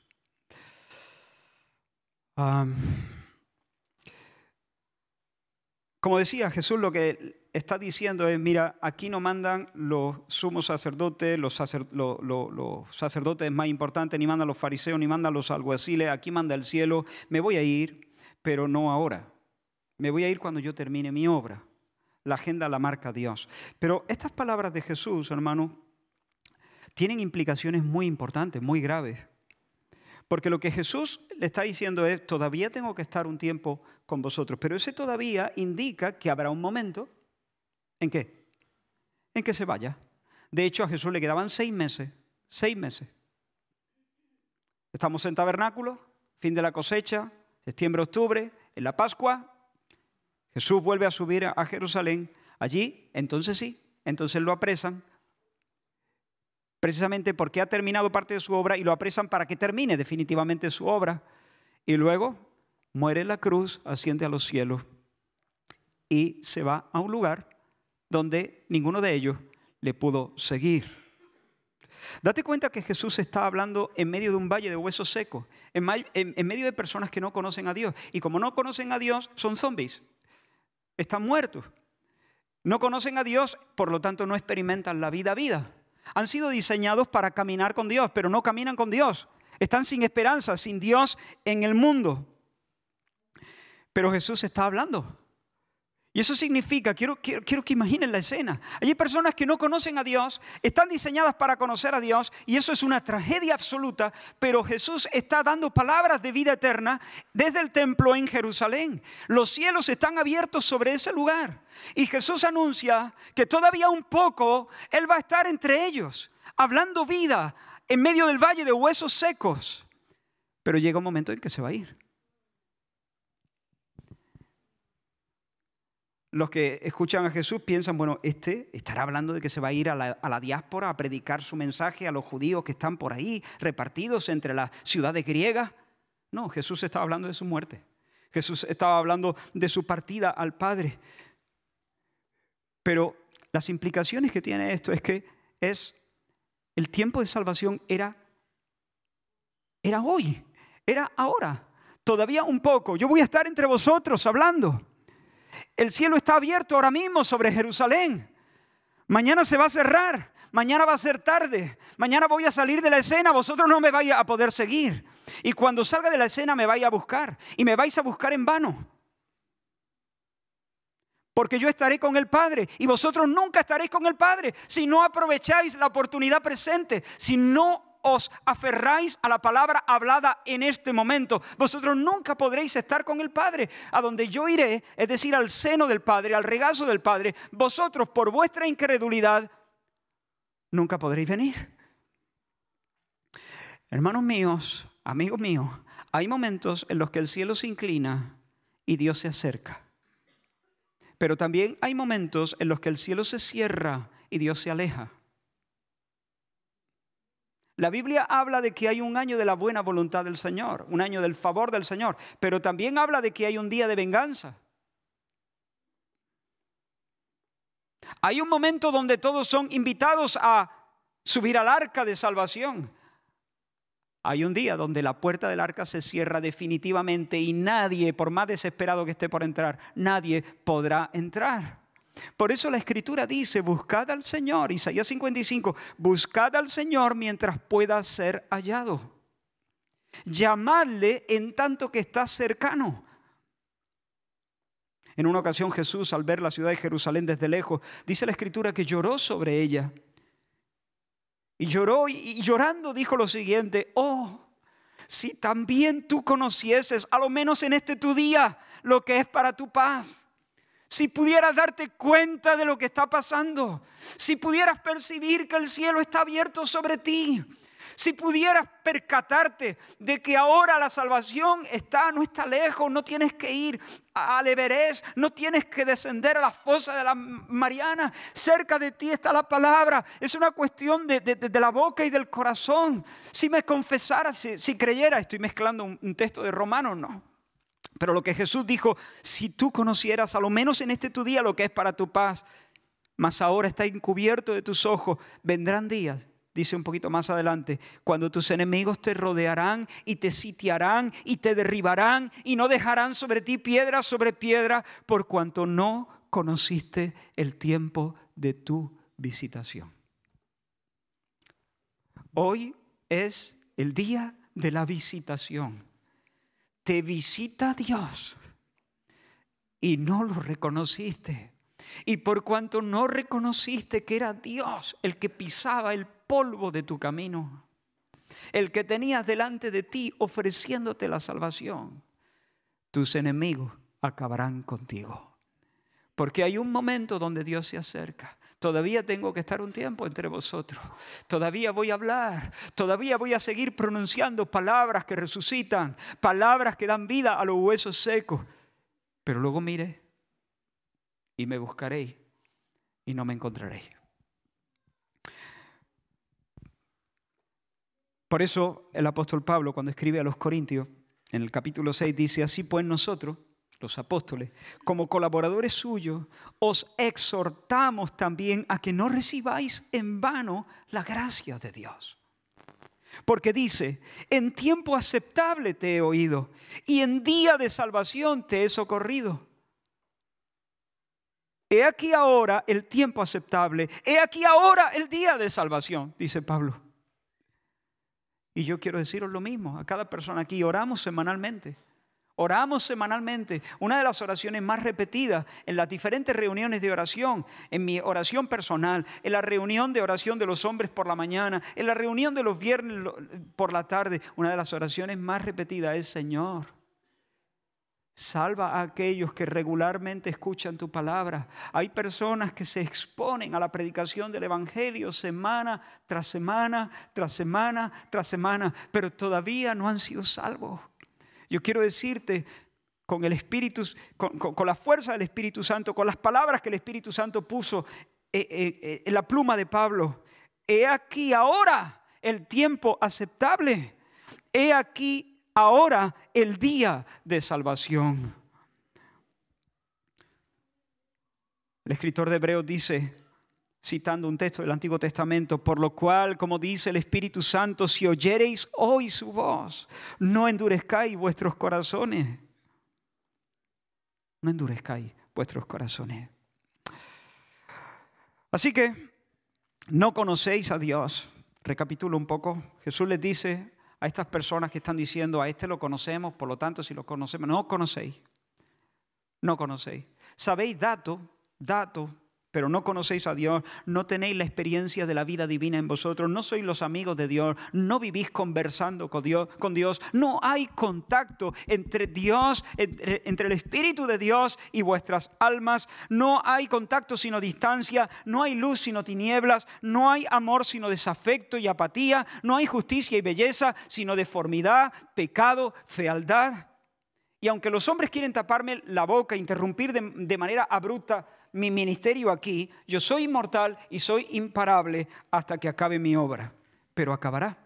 como decía Jesús, lo que está diciendo es, mira, aquí no mandan los sumos sacerdotes, los, los sacerdotes más importantes, ni mandan los fariseos, ni mandan los alguaciles, aquí manda el cielo, me voy a ir, pero no ahora. Me voy a ir cuando yo termine mi obra la agenda la marca Dios. Pero estas palabras de Jesús, hermano, tienen implicaciones muy importantes, muy graves. Porque lo que Jesús le está diciendo es, todavía tengo que estar un tiempo con vosotros. Pero ese todavía indica que habrá un momento en que, en que se vaya. De hecho, a Jesús le quedaban seis meses, seis meses. Estamos en tabernáculo, fin de la cosecha, septiembre, octubre, en la Pascua, Jesús vuelve a subir a Jerusalén. Allí, entonces sí, entonces lo apresan, precisamente porque ha terminado parte de su obra y lo apresan para que termine definitivamente su obra. Y luego muere en la cruz, asciende a los cielos y se va a un lugar donde ninguno de ellos le pudo seguir. Date cuenta que Jesús está hablando en medio de un valle de huesos secos, en, medio de personas que no conocen a Dios. Y como no conocen a Dios, son zombies están muertos. No conocen a Dios, por lo tanto no experimentan la vida vida. Han sido diseñados para caminar con Dios, pero no caminan con Dios. Están sin esperanza, sin Dios en el mundo. Pero Jesús está hablando. Y eso significa, quiero, quiero, quiero, que imaginen la escena. Hay personas que no conocen a Dios, están diseñadas para conocer a Dios, y eso es una tragedia absoluta, pero Jesús está dando palabras de vida eterna desde el templo en Jerusalén. Los cielos están abiertos sobre ese lugar. Y Jesús anuncia que todavía un poco Él va a estar entre ellos, hablando vida en medio del valle de huesos secos. Pero llega un momento en que se va a ir. los que escuchan a Jesús piensan, bueno, este estará hablando de que se va a ir a la, diáspora a predicar su mensaje a los judíos que están por ahí, repartidos entre las ciudades griegas. No, Jesús estaba hablando de su muerte. Jesús estaba hablando de su partida al Padre. Pero las implicaciones que tiene esto es que es el tiempo de salvación era era hoy, era ahora. Todavía un poco. Yo voy a estar entre vosotros hablando el cielo está abierto ahora mismo sobre Jerusalén. Mañana se va a cerrar, mañana va a ser tarde, mañana voy a salir de la escena, vosotros no me vais a poder seguir. Y cuando salga de la escena me vais a buscar y me vais a buscar en vano. Porque yo estaré con el Padre y vosotros nunca estaréis con el Padre si no aprovecháis la oportunidad presente, si no os aferráis a la palabra hablada en este momento. Vosotros nunca podréis estar con el Padre. A donde yo iré, es decir, al seno del Padre, al regazo del Padre, vosotros por vuestra incredulidad nunca podréis venir. Hermanos míos, amigos míos, hay momentos en los que el cielo se inclina y Dios se acerca. Pero también hay momentos en los que el cielo se cierra y Dios se aleja. La Biblia habla de que hay un año de la buena voluntad del Señor, un año del favor del Señor, pero también habla de que hay un día de venganza. Hay un momento donde todos son invitados a subir al arca de salvación. Hay un día donde la puerta del arca se cierra definitivamente y nadie, por más desesperado que esté por entrar, nadie podrá entrar. Por eso la escritura dice, buscad al Señor, Isaías 55, buscad al Señor mientras pueda ser hallado. Llamadle en tanto que estás cercano. En una ocasión Jesús, al ver la ciudad de Jerusalén desde lejos, dice la escritura que lloró sobre ella. Y lloró y llorando dijo lo siguiente, oh, si también tú conocieses, a lo menos en este tu día, lo que es para tu paz si pudieras darte cuenta de lo que está pasando, si pudieras percibir que el cielo está abierto sobre ti, si pudieras percatarte de que ahora la salvación está, no está lejos, no tienes que ir al Everest, no tienes que descender a la fosa de la Mariana, cerca de ti está la palabra, es una cuestión de, la boca y del corazón. Si me confesaras, si, creyera, estoy mezclando un, un texto de Romano, no pero lo que Jesús dijo, si tú conocieras a lo menos en este tu día lo que es para tu paz, mas ahora está encubierto de tus ojos, vendrán días dice un poquito más adelante, cuando tus enemigos te rodearán y te sitiarán y te derribarán y no dejarán sobre ti piedra sobre piedra por cuanto no conociste el tiempo de tu visitación. Hoy es el día de la visitación te visita Dios y no lo reconociste. Y por cuanto no reconociste que era Dios el que pisaba el polvo de tu camino, el que tenías delante de ti ofreciéndote la salvación, tus enemigos acabarán contigo. Porque hay un momento donde Dios se acerca Todavía tengo que estar un tiempo entre vosotros. Todavía voy a hablar. Todavía voy a seguir pronunciando palabras que resucitan, palabras que dan vida a los huesos secos. Pero luego mire y me buscaréis y no me encontraréis. Por eso el apóstol Pablo cuando escribe a los Corintios, en el capítulo 6, dice, así pues nosotros, los apóstoles, como colaboradores suyos, os exhortamos también a que no recibáis en vano la gracia de Dios. Porque dice, en tiempo aceptable te he oído y en día de salvación te he socorrido. He aquí ahora el tiempo aceptable, he aquí ahora el día de salvación, dice Pablo. Y yo quiero deciros lo mismo a cada persona aquí, oramos semanalmente Oramos semanalmente, una de las oraciones más repetidas en las diferentes reuniones de oración, en mi oración personal, en la reunión de oración de los hombres por la mañana, en la reunión de los viernes por la tarde, una de las oraciones más repetidas es Señor. Salva a aquellos que regularmente escuchan tu palabra. Hay personas que se exponen a la predicación del Evangelio semana tras semana, tras semana, tras semana, pero todavía no han sido salvos. Yo quiero decirte con el Espíritu, con, la fuerza del Espíritu Santo, con las palabras que el Espíritu Santo puso eh, eh, eh, en la pluma de Pablo. He aquí ahora el tiempo aceptable. He aquí ahora el día de salvación. El escritor de Hebreos dice, citando un texto del Antiguo Testamento, por lo cual, como dice el Espíritu Santo, si oyereis hoy su voz, no endurezcáis vuestros corazones. No endurezcáis vuestros corazones. Así que no conocéis a Dios. Recapitulo un poco. Jesús les dice a estas personas que están diciendo, a este lo conocemos, por lo tanto, si lo conocemos, no conocéis. No conocéis. Sabéis dato, dato pero no conocéis a Dios, no tenéis la experiencia de la vida divina en vosotros, no sois los amigos de Dios, no vivís conversando con Dios, con Dios no hay contacto entre Dios, entre, el Espíritu de Dios y vuestras almas, no hay contacto sino distancia, no hay luz sino tinieblas, no hay amor sino desafecto y apatía, no hay justicia y belleza sino deformidad, pecado, fealdad. Y aunque los hombres quieren taparme la boca, interrumpir de, de manera abrupta, mi ministerio aquí, yo soy inmortal y soy imparable hasta que acabe mi obra. Pero acabará,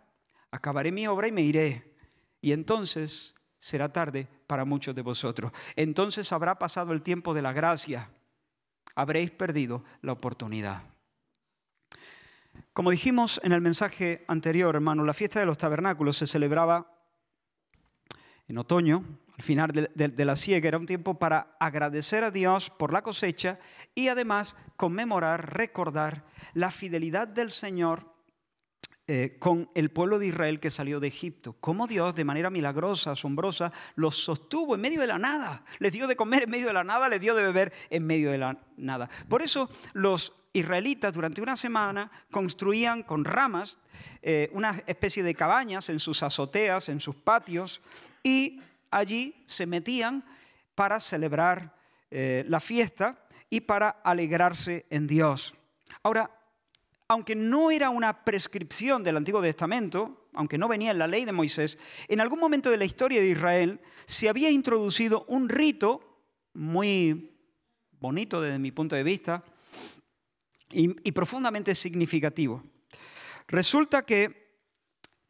acabaré mi obra y me iré. Y entonces será tarde para muchos de vosotros. Entonces habrá pasado el tiempo de la gracia. Habréis perdido la oportunidad. Como dijimos en el mensaje anterior, hermano, la fiesta de los tabernáculos se celebraba en otoño, el final de, la siega, era un tiempo para agradecer a Dios por la cosecha y además conmemorar, recordar la fidelidad del Señor eh, con el pueblo de Israel que salió de Egipto. Cómo Dios, de manera milagrosa, asombrosa, los sostuvo en medio de la nada. Les dio de comer en medio de la nada, les dio de beber en medio de la nada. Por eso los israelitas durante una semana construían con ramas eh, una especie de cabañas en sus azoteas, en sus patios, y allí se metían para celebrar eh, la fiesta y para alegrarse en Dios. Ahora, aunque no era una prescripción del Antiguo Testamento, aunque no venía en la ley de Moisés, en algún momento de la historia de Israel se había introducido un rito muy bonito desde mi punto de vista y profundamente significativo. Resulta que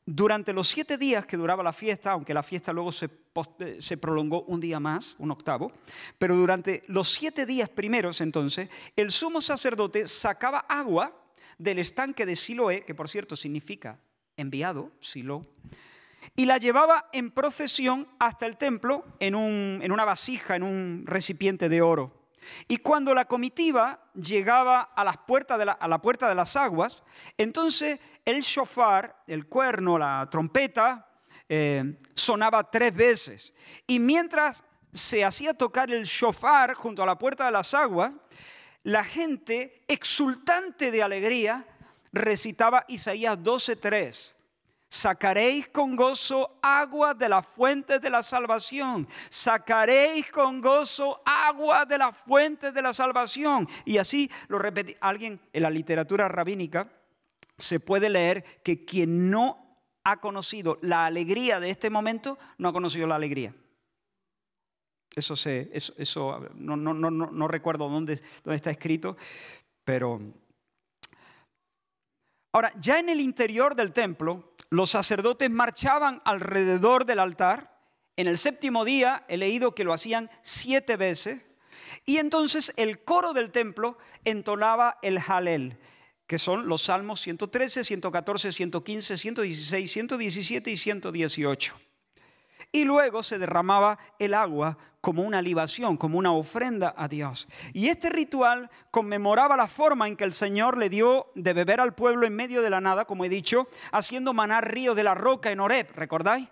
durante los siete días que duraba la fiesta, aunque la fiesta luego eh, se, prolongó un día más, un octavo, pero durante los siete días primeros entonces, el sumo sacerdote sacaba agua del estanque de Siloé, que por cierto significa enviado, Silo, y la llevaba en procesión hasta el templo en una vasija, en un recipiente de oro. Y cuando la comitiva llegaba a, las puertas la, a la puerta de las aguas, entonces el shofar, el cuerno, la trompeta, eh, sonaba tres veces. Y mientras se hacía tocar el shofar junto a la puerta de las aguas, la gente, exultante de alegría, recitaba Isaías 12.3. Sacaréis con gozo agua de la fuente de la salvación. Sacaréis con gozo agua de la fuente de la salvación. Y así lo repite Alguien en la literatura rabínica se puede leer que quien no ha conocido la alegría de este momento no ha conocido la alegría. Eso, eso, no, recuerdo dónde, dónde está escrito, pero... Ahora, ya en el interior del templo, los sacerdotes marchaban alrededor del altar. En el séptimo día he leído que lo hacían siete veces. Y entonces el coro del templo entonaba el Halel, que son los salmos 113, 114, 115, 116, 117 y 118 y luego se derramaba el agua como una libación, como una ofrenda a Dios. Y este ritual conmemoraba la forma en que el Señor le dio de beber al pueblo en medio de la nada, como he dicho, haciendo manar río de la roca en Horeb, ¿recordáis?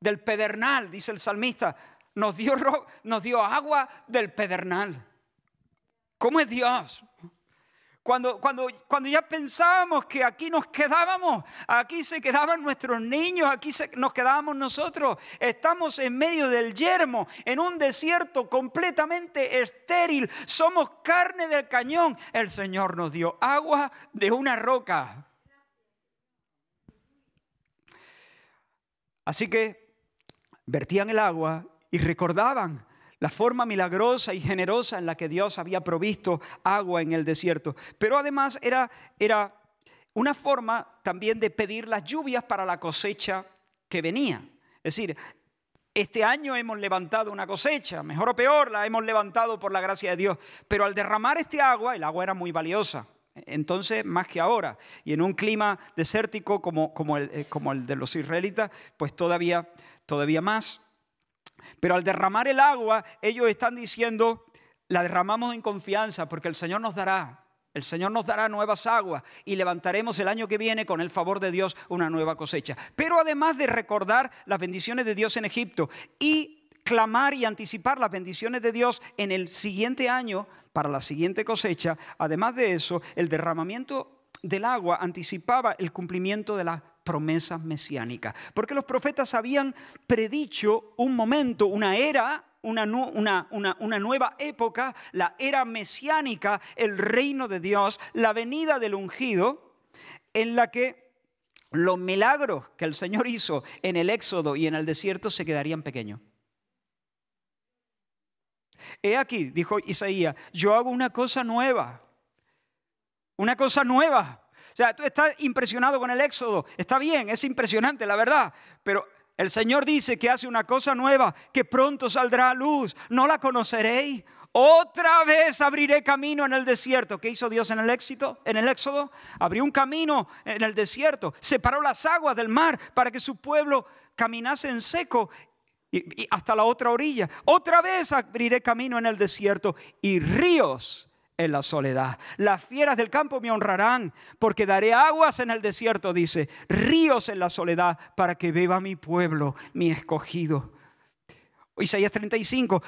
Del pedernal, dice el salmista, nos dio, nos dio agua del pedernal. ¿Cómo es Dios? Cuando, cuando, ya pensábamos que aquí nos quedábamos, aquí se quedaban nuestros niños, aquí nos quedábamos nosotros, estamos en medio del yermo, en un desierto completamente estéril, somos carne del cañón. El Señor nos dio agua de una roca. Así que vertían el agua y recordaban la forma milagrosa y generosa en la que Dios había provisto agua en el desierto. Pero además era, era una forma también de pedir las lluvias para la cosecha que venía. Es decir, este año hemos levantado una cosecha, mejor o peor, la hemos levantado por la gracia de Dios, pero al derramar este agua, el agua era muy valiosa. Entonces, más que ahora, y en un clima desértico como, como, el, eh, como el de los israelitas, pues todavía, todavía más. Pero al derramar el agua, ellos están diciendo, la derramamos en confianza porque el Señor nos dará. El Señor nos dará nuevas aguas y levantaremos el año que viene, con el favor de Dios, una nueva cosecha. Pero además de recordar las bendiciones de Dios en Egipto y clamar y anticipar las bendiciones de Dios en el siguiente año, para la siguiente cosecha, además de eso, el derramamiento del agua anticipaba el cumplimiento de la promesas mesiánicas, porque los profetas habían predicho un momento, una era una, una, nueva época, la era mesiánica, el reino de Dios, la venida del ungido, en la que los milagros que el Señor hizo en el Éxodo y en el desierto se quedarían pequeños. He aquí, dijo Isaías, yo hago una cosa nueva, una cosa nueva. O sea, tú estás impresionado con el éxodo. Está bien, es impresionante, la verdad. Pero el Señor dice que hace una cosa nueva, que pronto saldrá a luz. No la conoceréis. Otra vez abriré camino en el desierto. ¿Qué hizo Dios en el éxito? En el éxodo, abrió un camino en el desierto, separó las aguas del mar para que su pueblo caminase en seco hasta la otra orilla. Otra vez abriré camino en el desierto y ríos en la soledad. Las fieras del campo me honrarán, porque daré aguas en el desierto, dice, ríos en la soledad, para que beba mi pueblo, mi escogido. Isaías 35,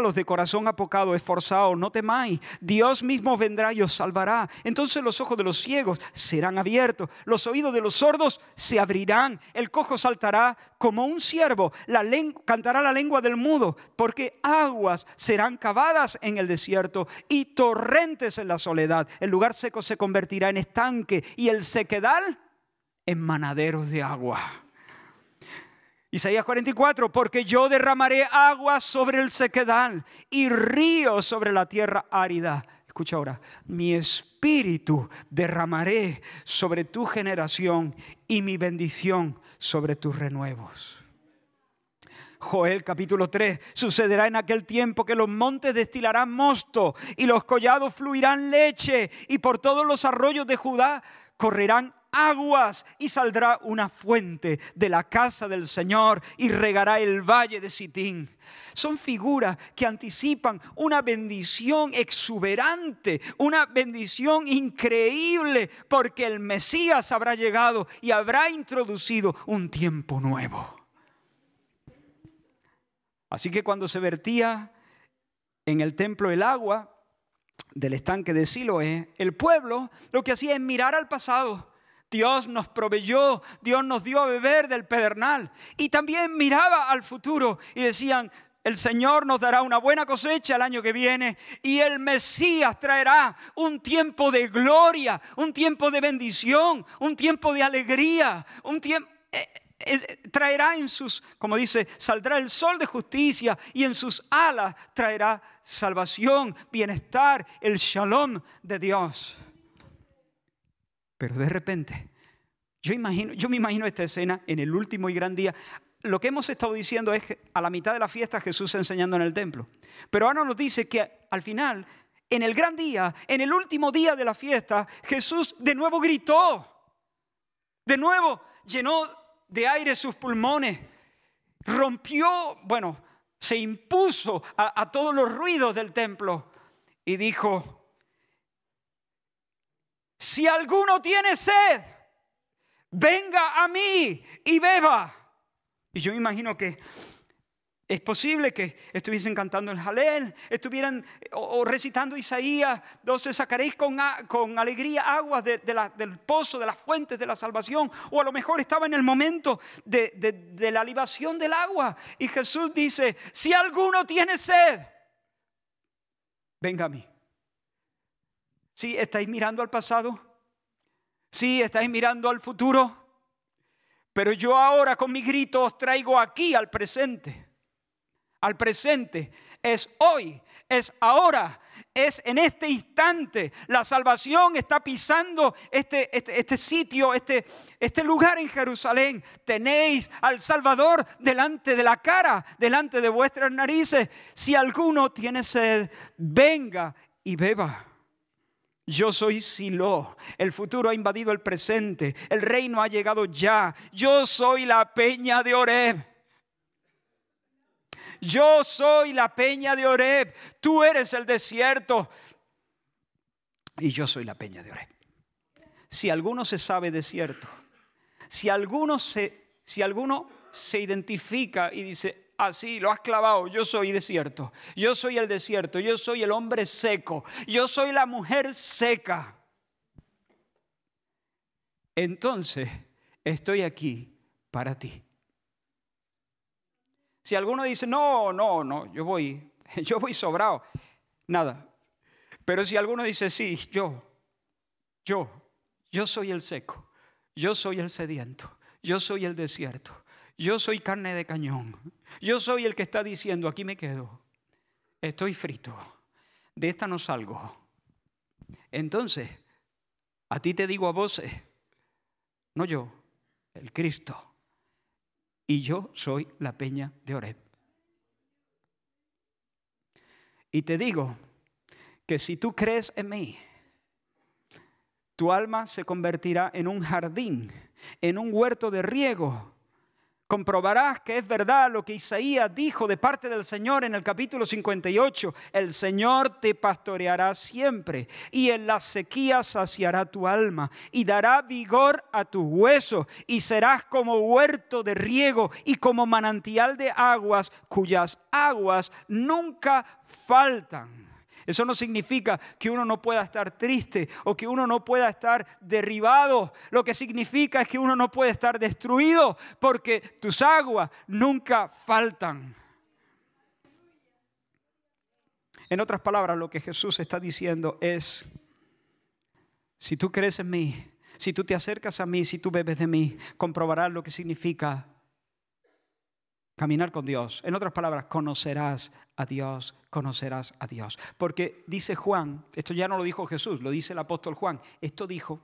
los de corazón apocado, esforzado, no temáis. Dios mismo vendrá y os salvará. Entonces los ojos de los ciegos serán abiertos, los oídos de los sordos se abrirán, el cojo saltará como un ciervo, la cantará la lengua del mudo, porque aguas serán cavadas en el desierto y torrentes en la soledad. El lugar seco se convertirá en estanque y el sequedal en manaderos de agua. Isaías 44, porque yo derramaré agua sobre el sequedal y río sobre la tierra árida. Escucha ahora, mi espíritu derramaré sobre tu generación y mi bendición sobre tus renuevos. Joel capítulo 3, sucederá en aquel tiempo que los montes destilarán mosto y los collados fluirán leche y por todos los arroyos de Judá correrán aguas y saldrá una fuente de la casa del Señor y regará el valle de Sitín. Son figuras que anticipan una bendición exuberante, una bendición increíble, porque el Mesías habrá llegado y habrá introducido un tiempo nuevo. Así que cuando se vertía en el templo el agua, del estanque de Siloé, el pueblo lo que hacía es mirar al pasado Dios nos proveyó, Dios nos dio a beber del pedernal. Y también miraba al futuro y decían, el Señor nos dará una buena cosecha el año que viene y el Mesías traerá un tiempo de gloria, un tiempo de bendición, un tiempo de alegría, un tiempo... Eh, eh, eh, traerá en sus, como dice, saldrá el sol de justicia y en sus alas traerá salvación, bienestar, el shalom de Dios. Pero de repente, yo, imagino, yo me imagino esta escena en el último y gran día. Lo que hemos estado diciendo es que a la mitad de la fiesta Jesús enseñando en el templo. Pero ahora nos dice que al final, en el gran día, en el último día de la fiesta, Jesús de nuevo gritó. De nuevo llenó de aire sus pulmones. Rompió, bueno, se impuso a, a todos los ruidos del templo y dijo, si alguno tiene sed, venga a mí y beba. Y yo imagino que es posible que estuviesen cantando el Jalel, estuvieran o, recitando Isaías 12, sacaréis con, con alegría aguas del pozo, de las fuentes de la salvación, o a lo mejor estaba en el momento de, de la libación del agua. Y Jesús dice, si alguno tiene sed, venga a mí. Sí, estáis mirando al pasado. si estáis mirando al futuro. Pero yo ahora con mi grito os traigo aquí al presente. Al presente. Es hoy, es ahora, es en este instante. La salvación está pisando este, este, este sitio, este, este lugar en Jerusalén. Tenéis al Salvador delante de la cara, delante de vuestras narices. Si alguno tiene sed, venga y beba. Yo soy Silo. El futuro ha invadido el presente. El reino ha llegado ya. Yo soy la peña de Oreb. Yo soy la peña de Oreb. Tú eres el desierto. Y yo soy la peña de Oreb. Si alguno se sabe desierto, si alguno se, si alguno se identifica y dice, así, ah, lo has clavado. Yo soy desierto, yo soy el desierto, yo soy el hombre seco, yo soy la mujer seca. Entonces, estoy aquí para ti. Si alguno dice, no, no, no, yo voy, *laughs* yo voy sobrado, nada. Pero si alguno dice, sí, yo, yo, yo soy el seco, yo soy el sediento, yo soy el desierto, yo soy carne de cañón. Yo soy el que está diciendo, aquí me quedo. Estoy frito. De esta no salgo. Entonces, a ti te digo a voces, no yo, el Cristo. Y yo soy la peña de Oreb. Y te digo que si tú crees en mí, tu alma se convertirá en un jardín, en un huerto de riego comprobarás que es verdad lo que Isaías dijo de parte del Señor en el capítulo 58. El Señor te pastoreará siempre y en la sequía saciará tu alma y dará vigor a tus huesos y serás como huerto de riego y como manantial de aguas cuyas aguas nunca faltan. Eso no significa que uno no pueda estar triste o que uno no pueda estar derribado. Lo que significa es que uno no puede estar destruido porque tus aguas nunca faltan. En otras palabras, lo que Jesús está diciendo es, si tú crees en mí, si tú te acercas a mí, si tú bebes de mí, comprobarás lo que significa caminar con Dios. En otras palabras, conocerás a Dios, conocerás a Dios. Porque dice Juan, esto ya no lo dijo Jesús, lo dice el apóstol Juan, esto dijo,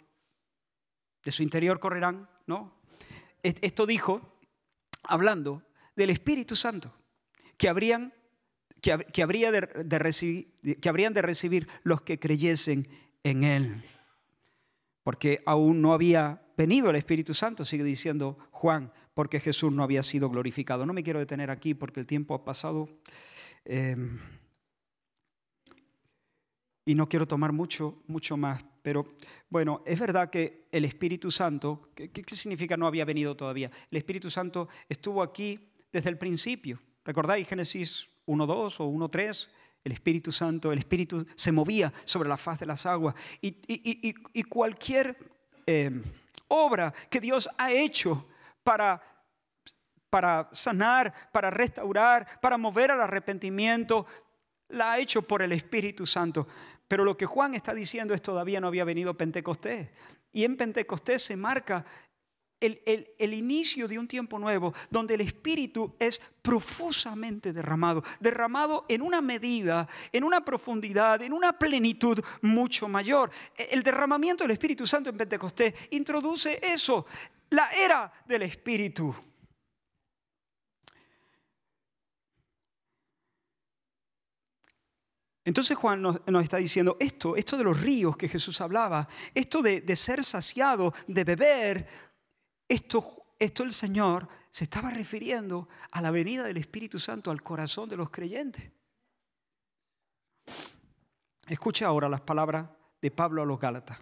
de su interior correrán, ¿no? Esto dijo, hablando del Espíritu Santo, que habrían, que, recibir, que habrían de recibir los que creyesen en Él. Porque aún no había venido el Espíritu Santo, sigue diciendo Juan, porque Jesús no había sido glorificado. No me quiero detener aquí porque el tiempo ha pasado em, y no quiero tomar mucho, mucho más. Pero bueno, es verdad que el Espíritu Santo, ¿qué, significa no había venido todavía? El Espíritu Santo estuvo aquí desde el principio. ¿Recordáis Génesis 1.2 o 1.3? el Espíritu Santo, el Espíritu se movía sobre la faz de las aguas y, cualquier em, obra que Dios ha hecho para para sanar, para restaurar, para mover al arrepentimiento, la ha hecho por el Espíritu Santo. Pero lo que Juan está diciendo es todavía no había venido Pentecostés. Y en Pentecostés se marca el, inicio de un tiempo nuevo, donde el Espíritu es profusamente derramado, derramado en una medida, en una profundidad, en una plenitud mucho mayor. El derramamiento del Espíritu Santo en Pentecostés introduce eso, la era del Espíritu. Entonces Juan nos, está diciendo esto, esto de los ríos que Jesús hablaba, esto de, de ser saciado, de beber, esto, el Señor se estaba refiriendo a la venida del Espíritu Santo al corazón de los creyentes. Escucha ahora las palabras de Pablo a los Gálatas.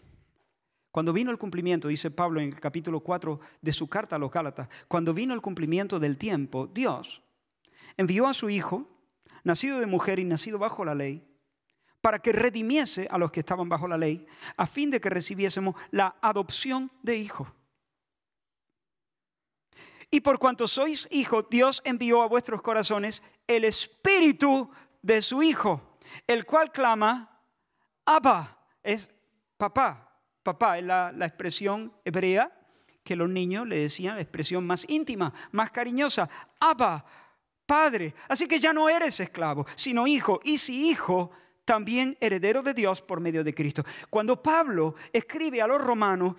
Cuando vino el cumplimiento, dice Pablo en el capítulo 4 de su carta a los Gálatas, cuando vino el cumplimiento del tiempo, Dios envió a su Hijo, nacido de mujer y nacido bajo la ley, para que redimiese a los que estaban bajo la ley, a fin de que recibiésemos la adopción de hijos. Y por cuanto sois hijo, Dios envió a vuestros corazones el espíritu de su Hijo, el cual clama, Abba, es papá, papá, es la, la expresión hebrea que los niños le decían, la expresión más íntima, más cariñosa, Abba, Padre. Así que ya no eres esclavo, sino hijo. Y si hijo, también heredero de Dios por medio de Cristo. Cuando Pablo escribe a los romanos,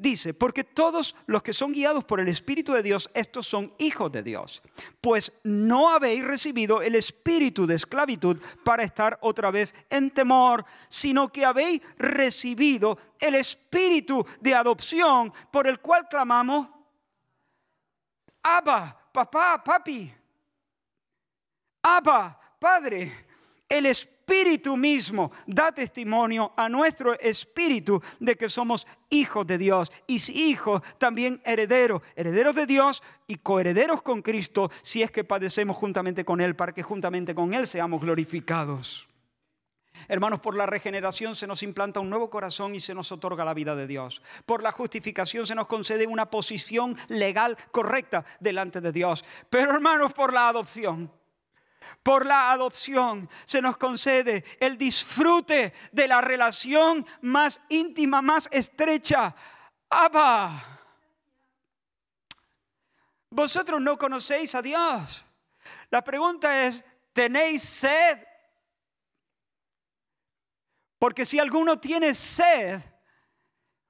Dice, porque todos los que son guiados por el Espíritu de Dios, estos son hijos de Dios. Pues no habéis recibido el espíritu de esclavitud para estar otra vez en temor, sino que habéis recibido el espíritu de adopción por el cual clamamos, Abba, papá, papi, Abba, padre. El Espíritu mismo da testimonio a nuestro espíritu de que somos hijos de Dios y si hijos, también herederos, herederos de Dios y coherederos con Cristo si es que padecemos juntamente con Él para que juntamente con Él seamos glorificados. Hermanos, por la regeneración se nos implanta un nuevo corazón y se nos otorga la vida de Dios. Por la justificación se nos concede una posición legal correcta delante de Dios. Pero hermanos, por la adopción por la adopción se nos concede el disfrute de la relación más íntima, más estrecha. Abba. Vosotros no conocéis a Dios. La pregunta es, ¿tenéis sed? Porque si alguno tiene sed,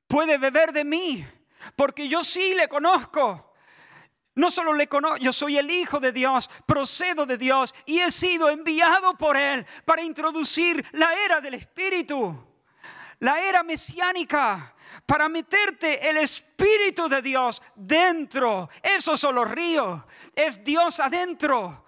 puede beber de mí, porque yo sí le conozco no solo le conozco, yo soy el Hijo de Dios, procedo de Dios y he sido enviado por Él para introducir la era del Espíritu, la era mesiánica, para meterte el Espíritu de Dios dentro. Eso son los ríos, es Dios adentro.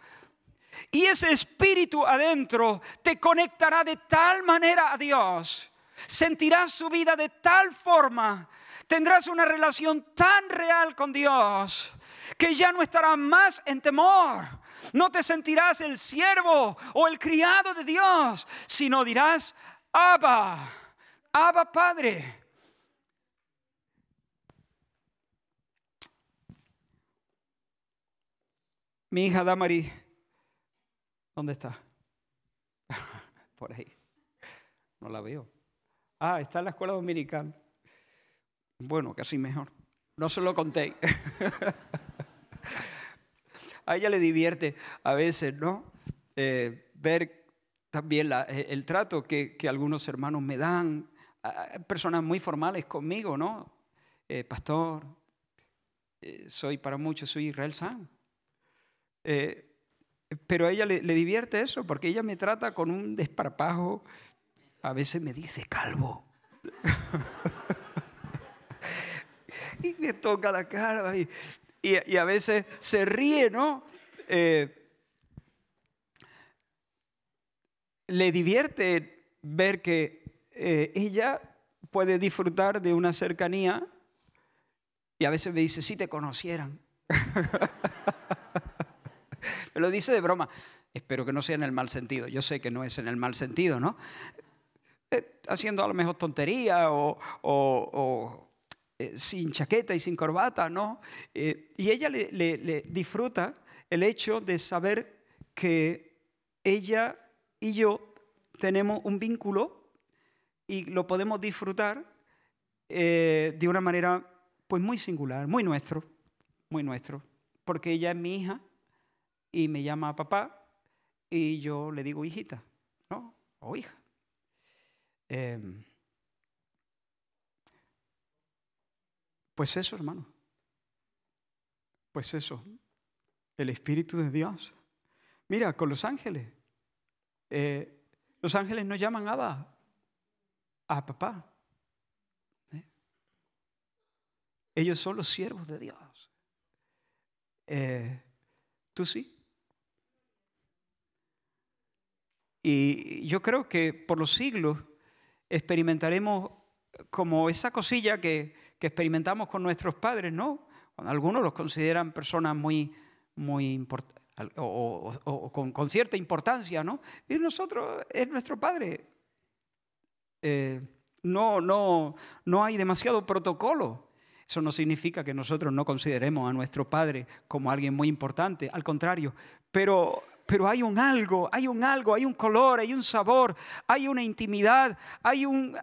Y ese Espíritu adentro te conectará de tal manera a Dios, sentirás su vida de tal forma, tendrás una relación tan real con Dios que ya no estarás más en temor. No te sentirás el siervo o el criado de Dios, sino dirás, Abba, Abba Padre. Mi hija Damari, ¿dónde está? *laughs* Por ahí. No la veo. Ah, está en la escuela dominical. Bueno, casi mejor. No se lo conté. *laughs* a ella le divierte a veces, ¿no? Eh, ver también eh, el trato que, algunos hermanos me dan, personas muy formales conmigo, ¿no? Eh, pastor, soy para muchos, soy Israel San. pero a ella le, le divierte eso, porque ella me trata con un desparpajo, a veces me dice calvo. *laughs* y me toca la cara y y, a veces se ríe, ¿no? Eh, le divierte ver que eh, ella puede disfrutar de una cercanía y a veces me dice, si te conocieran. *laughs* me lo dice de broma. Espero que no sea en el mal sentido. Yo sé que no es en el mal sentido, ¿no? Eh, haciendo a lo mejor tontería o eh, sin chaqueta y sin corbata, ¿no? Eh, y ella le, disfruta el hecho de saber que ella y yo tenemos un vínculo y lo podemos disfrutar eh, de una manera pues muy singular, muy nuestro, muy nuestro, porque ella es mi hija y me llama papá y yo le digo hijita, ¿no? O hija. Em, Pues eso, hermano. Pues eso. El Espíritu de Dios. Mira, con los ángeles. Eh, los ángeles no llaman a papá. ¿Eh? Ellos son los siervos de Dios. Eh, Tú sí. Y yo creo que por los siglos experimentaremos como esa cosilla que, que experimentamos con nuestros padres, ¿no? Algunos los consideran personas muy, muy importantes o, con, cierta importancia, ¿no? Y nosotros, es nuestro padre. Eh, no, no, no hay demasiado protocolo. Eso no significa que nosotros no consideremos a nuestro padre como alguien muy importante, al contrario, pero pero hay un algo, hay un algo, hay un color, hay un sabor, hay una intimidad, hay un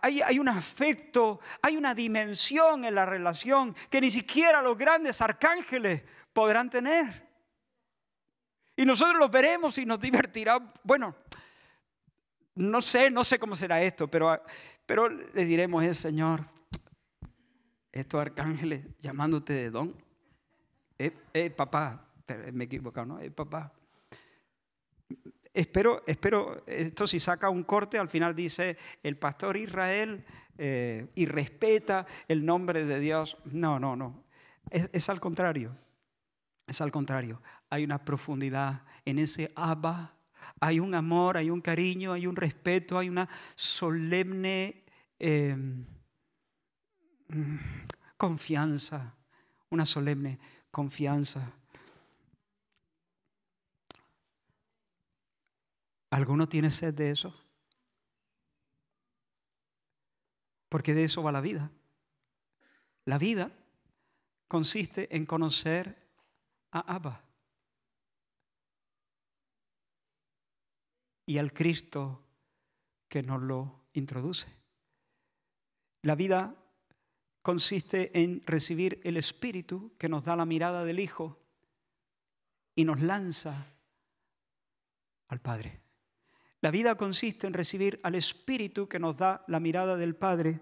hay, un afecto, hay una dimensión en la relación que ni siquiera los grandes arcángeles podrán tener. Y nosotros los veremos y nos divertirá. Bueno, no sé, no sé cómo será esto, pero, pero le diremos, eh, Señor, estos arcángeles llamándote de don. Eh, eh, papá, me he equivocado, ¿no? Eh, papá, espero, espero, esto si saca un corte, al final dice, el pastor Israel eh, y respeta el nombre de Dios. No, no, no. Es, al contrario. Es al contrario. Hay una profundidad en ese Abba. Hay un amor, hay un cariño, hay un respeto, hay una solemne em, mm, confianza. Una solemne confianza ¿Alguno tiene sed de eso? Porque de eso va la vida. La vida consiste en conocer a Abba y al Cristo que nos lo introduce. La vida consiste en recibir el Espíritu que nos da la mirada del Hijo y nos lanza al Padre. La vida consiste en recibir al Espíritu que nos da la mirada del Padre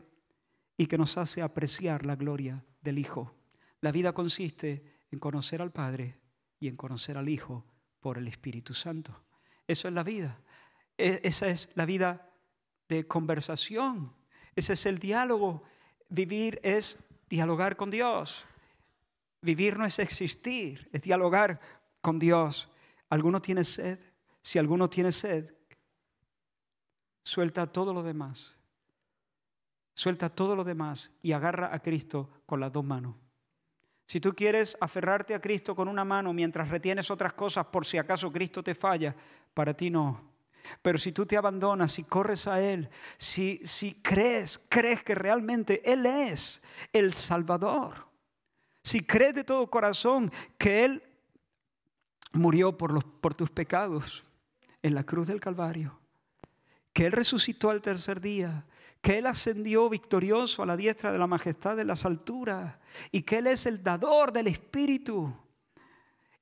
y que nos hace apreciar la gloria del Hijo. La vida consiste en conocer al Padre y en conocer al Hijo por el Espíritu Santo. Eso es la vida. E, esa es la vida de conversación. Ese es el diálogo. Vivir es dialogar con Dios. Vivir no es existir, es dialogar con Dios. ¿Alguno tiene sed? Si alguno tiene sed, Suelta todo lo demás. Suelta todo lo demás y agarra a Cristo con las dos manos. Si tú quieres aferrarte a Cristo con una mano mientras retienes otras cosas por si acaso Cristo te falla, para ti no. Pero si tú te abandonas, si corres a Él, si, si crees, crees que realmente Él es el Salvador, si crees de todo corazón que Él murió por, los, por tus pecados en la cruz del Calvario, que Él resucitó al tercer día, que Él ascendió victorioso a la diestra de la majestad de las alturas y que Él es el dador del Espíritu,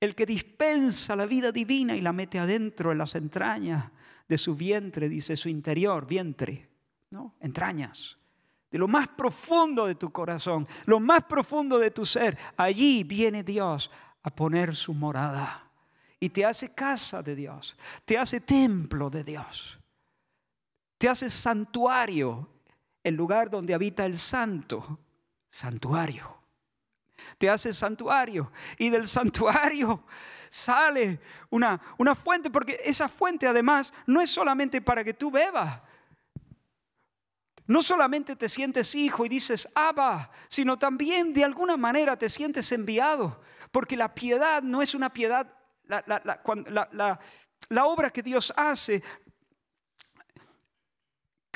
el que dispensa la vida divina y la mete adentro en las entrañas de su vientre, dice su interior, vientre, ¿no? Entrañas. De lo más profundo de tu corazón, lo más profundo de tu ser, allí viene Dios a poner su morada y te hace casa de Dios, te hace templo de Dios te haces santuario, el lugar donde habita el santo, santuario. Te haces santuario y del santuario *laughs* sale una, una fuente, porque esa fuente además no es solamente para que tú bebas, no solamente te sientes hijo y dices Abba, sino también de alguna manera te sientes enviado, porque la piedad no es una piedad, la, la obra que Dios hace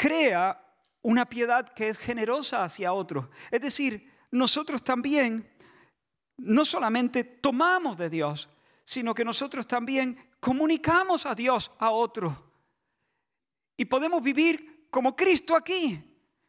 crea una piedad que es generosa hacia otros. Es decir, nosotros también no solamente tomamos de Dios, sino que nosotros también comunicamos a Dios a otros. Y podemos vivir como Cristo aquí,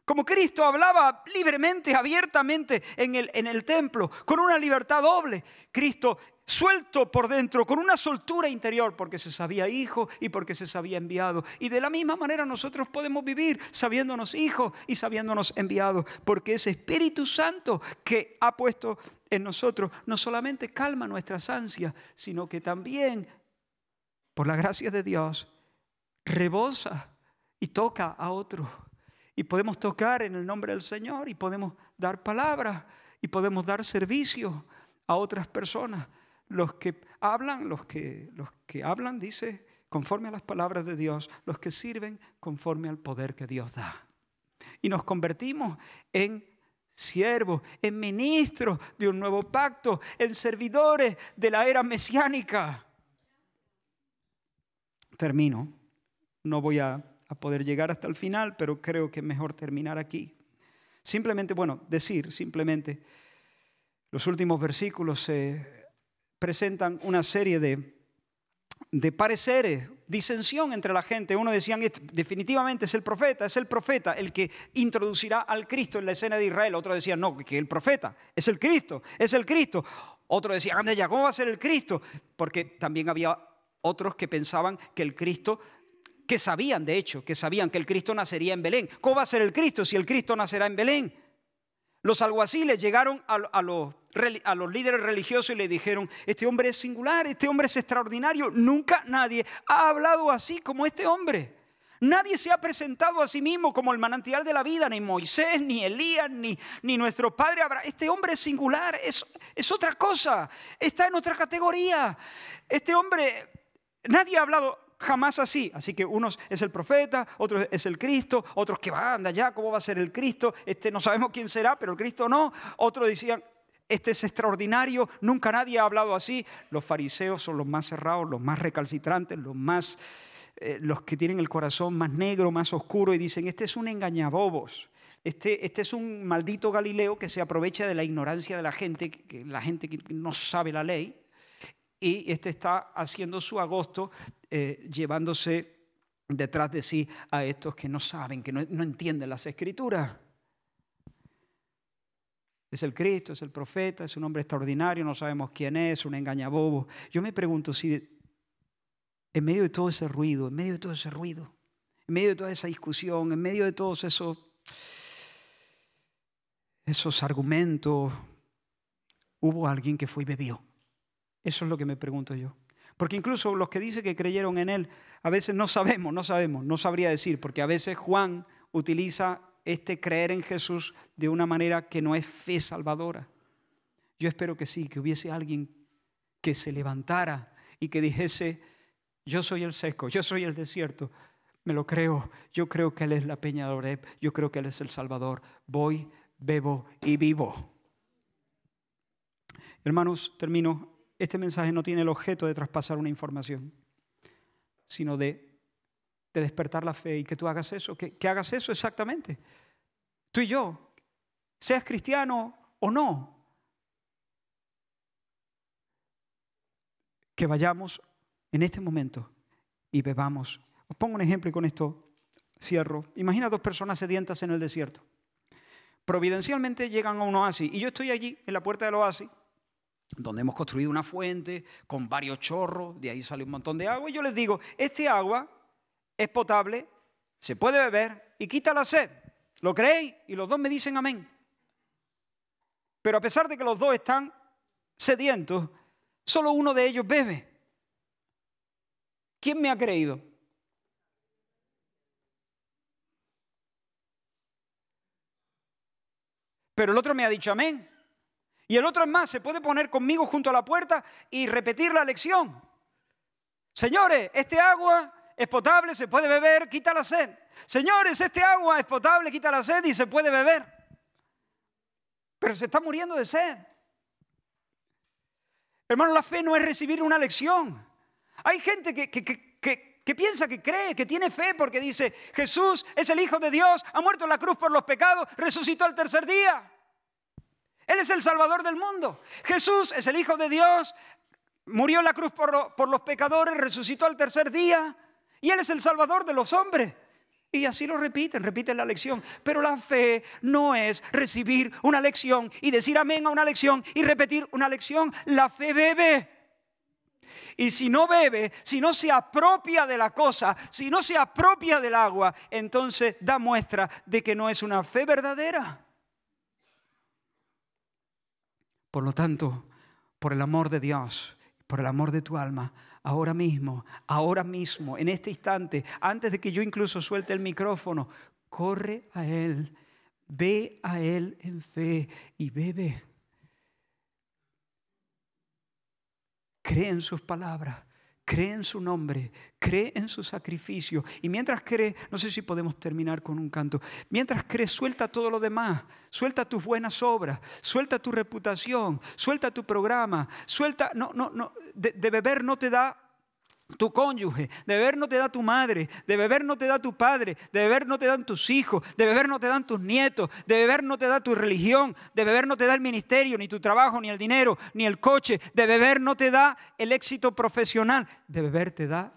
como Cristo hablaba libremente, abiertamente en el, en el templo, con una libertad doble. Cristo suelto por dentro, con una soltura interior, porque se sabía hijo y porque se sabía enviado. Y de la misma manera nosotros podemos vivir sabiéndonos hijo y sabiéndonos enviado porque ese Espíritu Santo que ha puesto en nosotros no solamente calma nuestras ansias, sino que también, por la gracia de Dios, rebosa y toca a otros. Y podemos tocar en el nombre del Señor y podemos dar palabras y podemos dar servicio a otras personas. Los que hablan, los que, los que hablan, dice, conforme a las palabras de Dios, los que sirven conforme al poder que Dios da. Y nos convertimos en siervos, en ministros de un nuevo pacto, en servidores de la era mesiánica. Termino. No voy a, a, poder llegar hasta el final, pero creo que es mejor terminar aquí. Simplemente, bueno, decir, simplemente, los últimos versículos se presentan una serie de, de pareceres, disensión entre la gente. Uno decían, este definitivamente es el profeta, es el profeta el que introducirá al Cristo en la escena de Israel. Otro decía, no, que el profeta es el Cristo, es el Cristo. Otro decía, anda ya, ¿cómo va a ser el Cristo? Porque también había otros que pensaban que el Cristo que sabían de hecho, que sabían que el Cristo nacería en Belén. ¿Cómo va a ser el Cristo si el Cristo nacerá en Belén? Los alguaciles llegaron a, los, líderes religiosos y le dijeron, este hombre es singular, este hombre es extraordinario, nunca nadie ha hablado así como este hombre. Nadie se ha presentado a sí mismo como el manantial de la vida, ni Moisés, ni Elías, ni, ni nuestro padre Abraham. Este hombre es singular, es, es otra cosa, está en otra categoría. Este hombre, nadie ha hablado jamás así. Así que unos es el profeta, otros es el Cristo, otros que va, anda ya, ¿cómo va a ser el Cristo? Este, no sabemos quién será, pero el Cristo no. Otros decían, este es extraordinario, nunca nadie ha hablado así. Los fariseos son los más cerrados, los más recalcitrantes, los más... Eh, los que tienen el corazón más negro, más oscuro, y dicen, este es un engañabobos. Este, este, es un maldito Galileo que se aprovecha de la ignorancia de la gente, la gente que no sabe la ley, y este está haciendo su agosto eh, llevándose detrás de sí a estos que no saben, que no, entienden las escrituras. Es el Cristo, es el profeta, es un hombre extraordinario, no sabemos quién es, un engañabobo. Yo me pregunto si en medio de todo ese ruido, en medio de todo ese ruido, en medio de toda esa discusión, en medio de todos esos argumentos, hubo alguien que fue y bebió. Eso es lo que me pregunto yo. Porque incluso los que dicen que creyeron en Él, a veces no sabemos, no sabemos, no sabría decir, porque a veces Juan utiliza este creer en Jesús de una manera que no es fe salvadora. Yo espero que sí, que hubiese alguien que se levantara y que dijese, yo soy el seco, yo soy el desierto, me lo creo, yo creo que Él es la peña de Oreb, yo creo que Él es el Salvador, voy, bebo y vivo. Hermanos, termino este mensaje no tiene el objeto de traspasar una información, sino de, despertar la fe y que tú hagas eso, que, que hagas eso exactamente. Tú y yo, seas cristiano o no, que vayamos en este momento y bebamos. Os pongo un ejemplo y con esto cierro. Imagina dos personas sedientas en el desierto. Providencialmente llegan a un oasis y yo estoy allí en la puerta del oasis donde hemos construido una fuente con varios chorros, de ahí sale un montón de agua, y yo les digo, este agua es potable, se puede beber y quita la sed. ¿Lo creéis? Y los dos me dicen amén. Pero a pesar de que los dos están sedientos, solo uno de ellos bebe. ¿Quién me ha creído? Pero el otro me ha dicho amén. Y el otro es más, se puede poner conmigo junto a la puerta y repetir la lección. Señores, este agua es potable, se puede beber, quita la sed. Señores, este agua es potable, quita la sed y se puede beber. Pero se está muriendo de sed. Hermano, la fe no es recibir una lección. Hay gente que, que, que, piensa, que cree, que tiene fe porque dice, Jesús es el Hijo de Dios, ha muerto en la cruz por los pecados, resucitó al tercer día. Él es el Salvador del mundo. Jesús es el Hijo de Dios, murió en la cruz por, los pecadores, resucitó al tercer día y Él es el Salvador de los hombres. Y así lo repiten, repiten la lección. Pero la fe no es recibir una lección y decir amén a una lección y repetir una lección. La fe bebe. Y si no bebe, si no se apropia de la cosa, si no se apropia del agua, entonces da muestra de que no es una fe verdadera. Por lo tanto, por el amor de Dios, por el amor de tu alma, ahora mismo, ahora mismo, en este instante, antes de que yo incluso suelte el micrófono, corre a Él, ve a Él en fe y bebe. Cree en sus palabras Cree en su nombre, cree en su sacrificio. Y mientras cree, no sé si podemos terminar con un canto, mientras cree, suelta todo lo demás, suelta tus buenas obras, suelta tu reputación, suelta tu programa, suelta, no, no, no, de, de beber no te da tu cónyuge, de beber no te da tu madre, de beber no te da tu padre, de beber no te dan tus hijos, de beber no te dan tus nietos, de beber no te da tu religión, de beber no te da el ministerio, ni tu trabajo, ni el dinero, ni el coche, de beber no te da el éxito profesional, de beber te da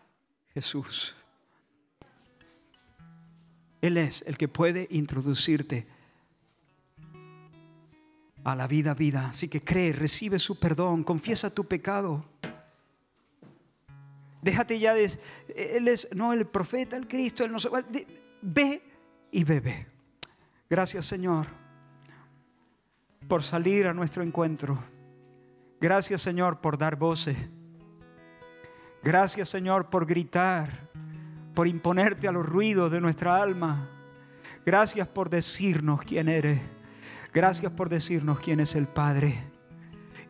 Jesús. Él es el que puede introducirte a la vida, vida. Así que cree, recibe su perdón, confiesa tu pecado. Déjate ya de... Él es, no, el profeta, el Cristo, él no se... Ve y bebe. Gracias Señor por salir a nuestro encuentro. Gracias Señor por dar voces. Gracias Señor por gritar, por imponerte a los ruidos de nuestra alma. Gracias por decirnos quién eres. Gracias por decirnos quién es el Padre.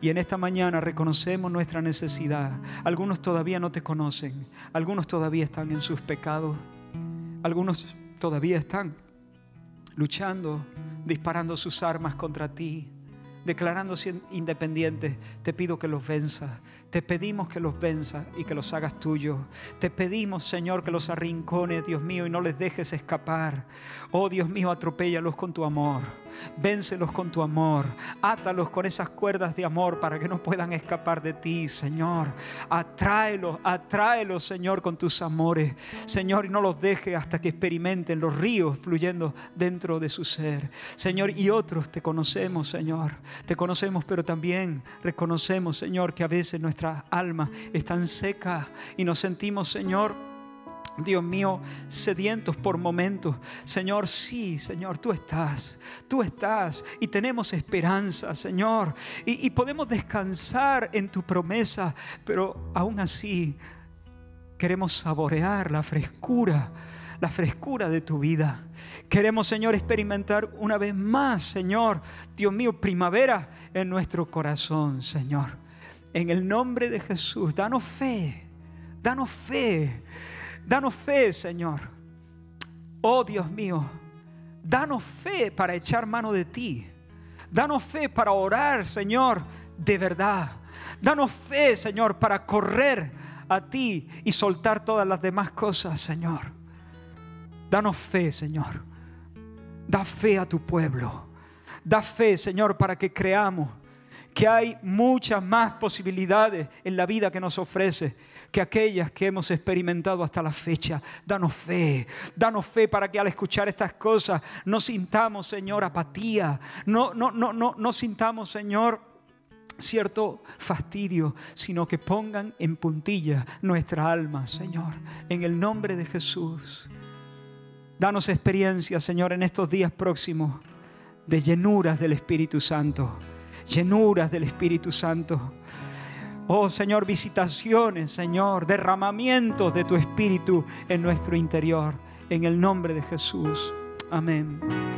Y en esta mañana reconocemos nuestra necesidad. Algunos todavía no te conocen, algunos todavía están en sus pecados, algunos todavía están luchando, disparando sus armas contra ti, declarándose independientes, te pido que los venzas. Te pedimos que los venzas y que los hagas tuyos. Te pedimos, Señor, que los arrincones, Dios mío, y no les dejes escapar. Oh, Dios mío, atropéllalos con tu amor. Véncelos con tu amor. Átalos con esas cuerdas de amor para que no puedan escapar de ti, Señor. Atráelos, atráelos, Señor, con tus amores. Señor, y no los dejes hasta que experimenten los ríos fluyendo dentro de su ser. Señor, y otros te conocemos, Señor. Te conocemos, pero también reconocemos, Señor, que a veces nuestras almas están secas y nos sentimos, Señor, Dios mío, sedientos por momentos. Señor, sí, Señor, tú estás, tú estás y tenemos esperanza, Señor. Y, podemos descansar en tu promesa, pero aún así queremos saborear la frescura, la frescura de tu vida. Queremos, Señor, experimentar una vez más, Señor, Dios mío, primavera en nuestro corazón, Señor. En el nombre de Jesús, danos fe, danos fe Danos fe, Señor. Oh Dios mío, danos fe para echar mano de ti. Danos fe para orar, Señor, de verdad. Danos fe, Señor, para correr a ti y soltar todas las demás cosas, Señor. Danos fe, Señor. Da fe a tu pueblo. Da fe, Señor, para que creamos que hay muchas más posibilidades en la vida que nos ofrece que aquellas que hemos experimentado hasta la fecha. Danos fe, danos fe para que al escuchar estas cosas no sintamos, Señor, apatía, no, no, no, no, no sintamos, Señor, cierto fastidio, sino que pongan en puntilla nuestra alma, Señor, en el nombre de Jesús. Danos experiencia, Señor, en estos días próximos de llenuras del Espíritu Santo, llenuras del Espíritu Santo. Oh Señor, visitaciones, Señor, derramamientos de tu Espíritu en nuestro interior. En el nombre de Jesús. Amén.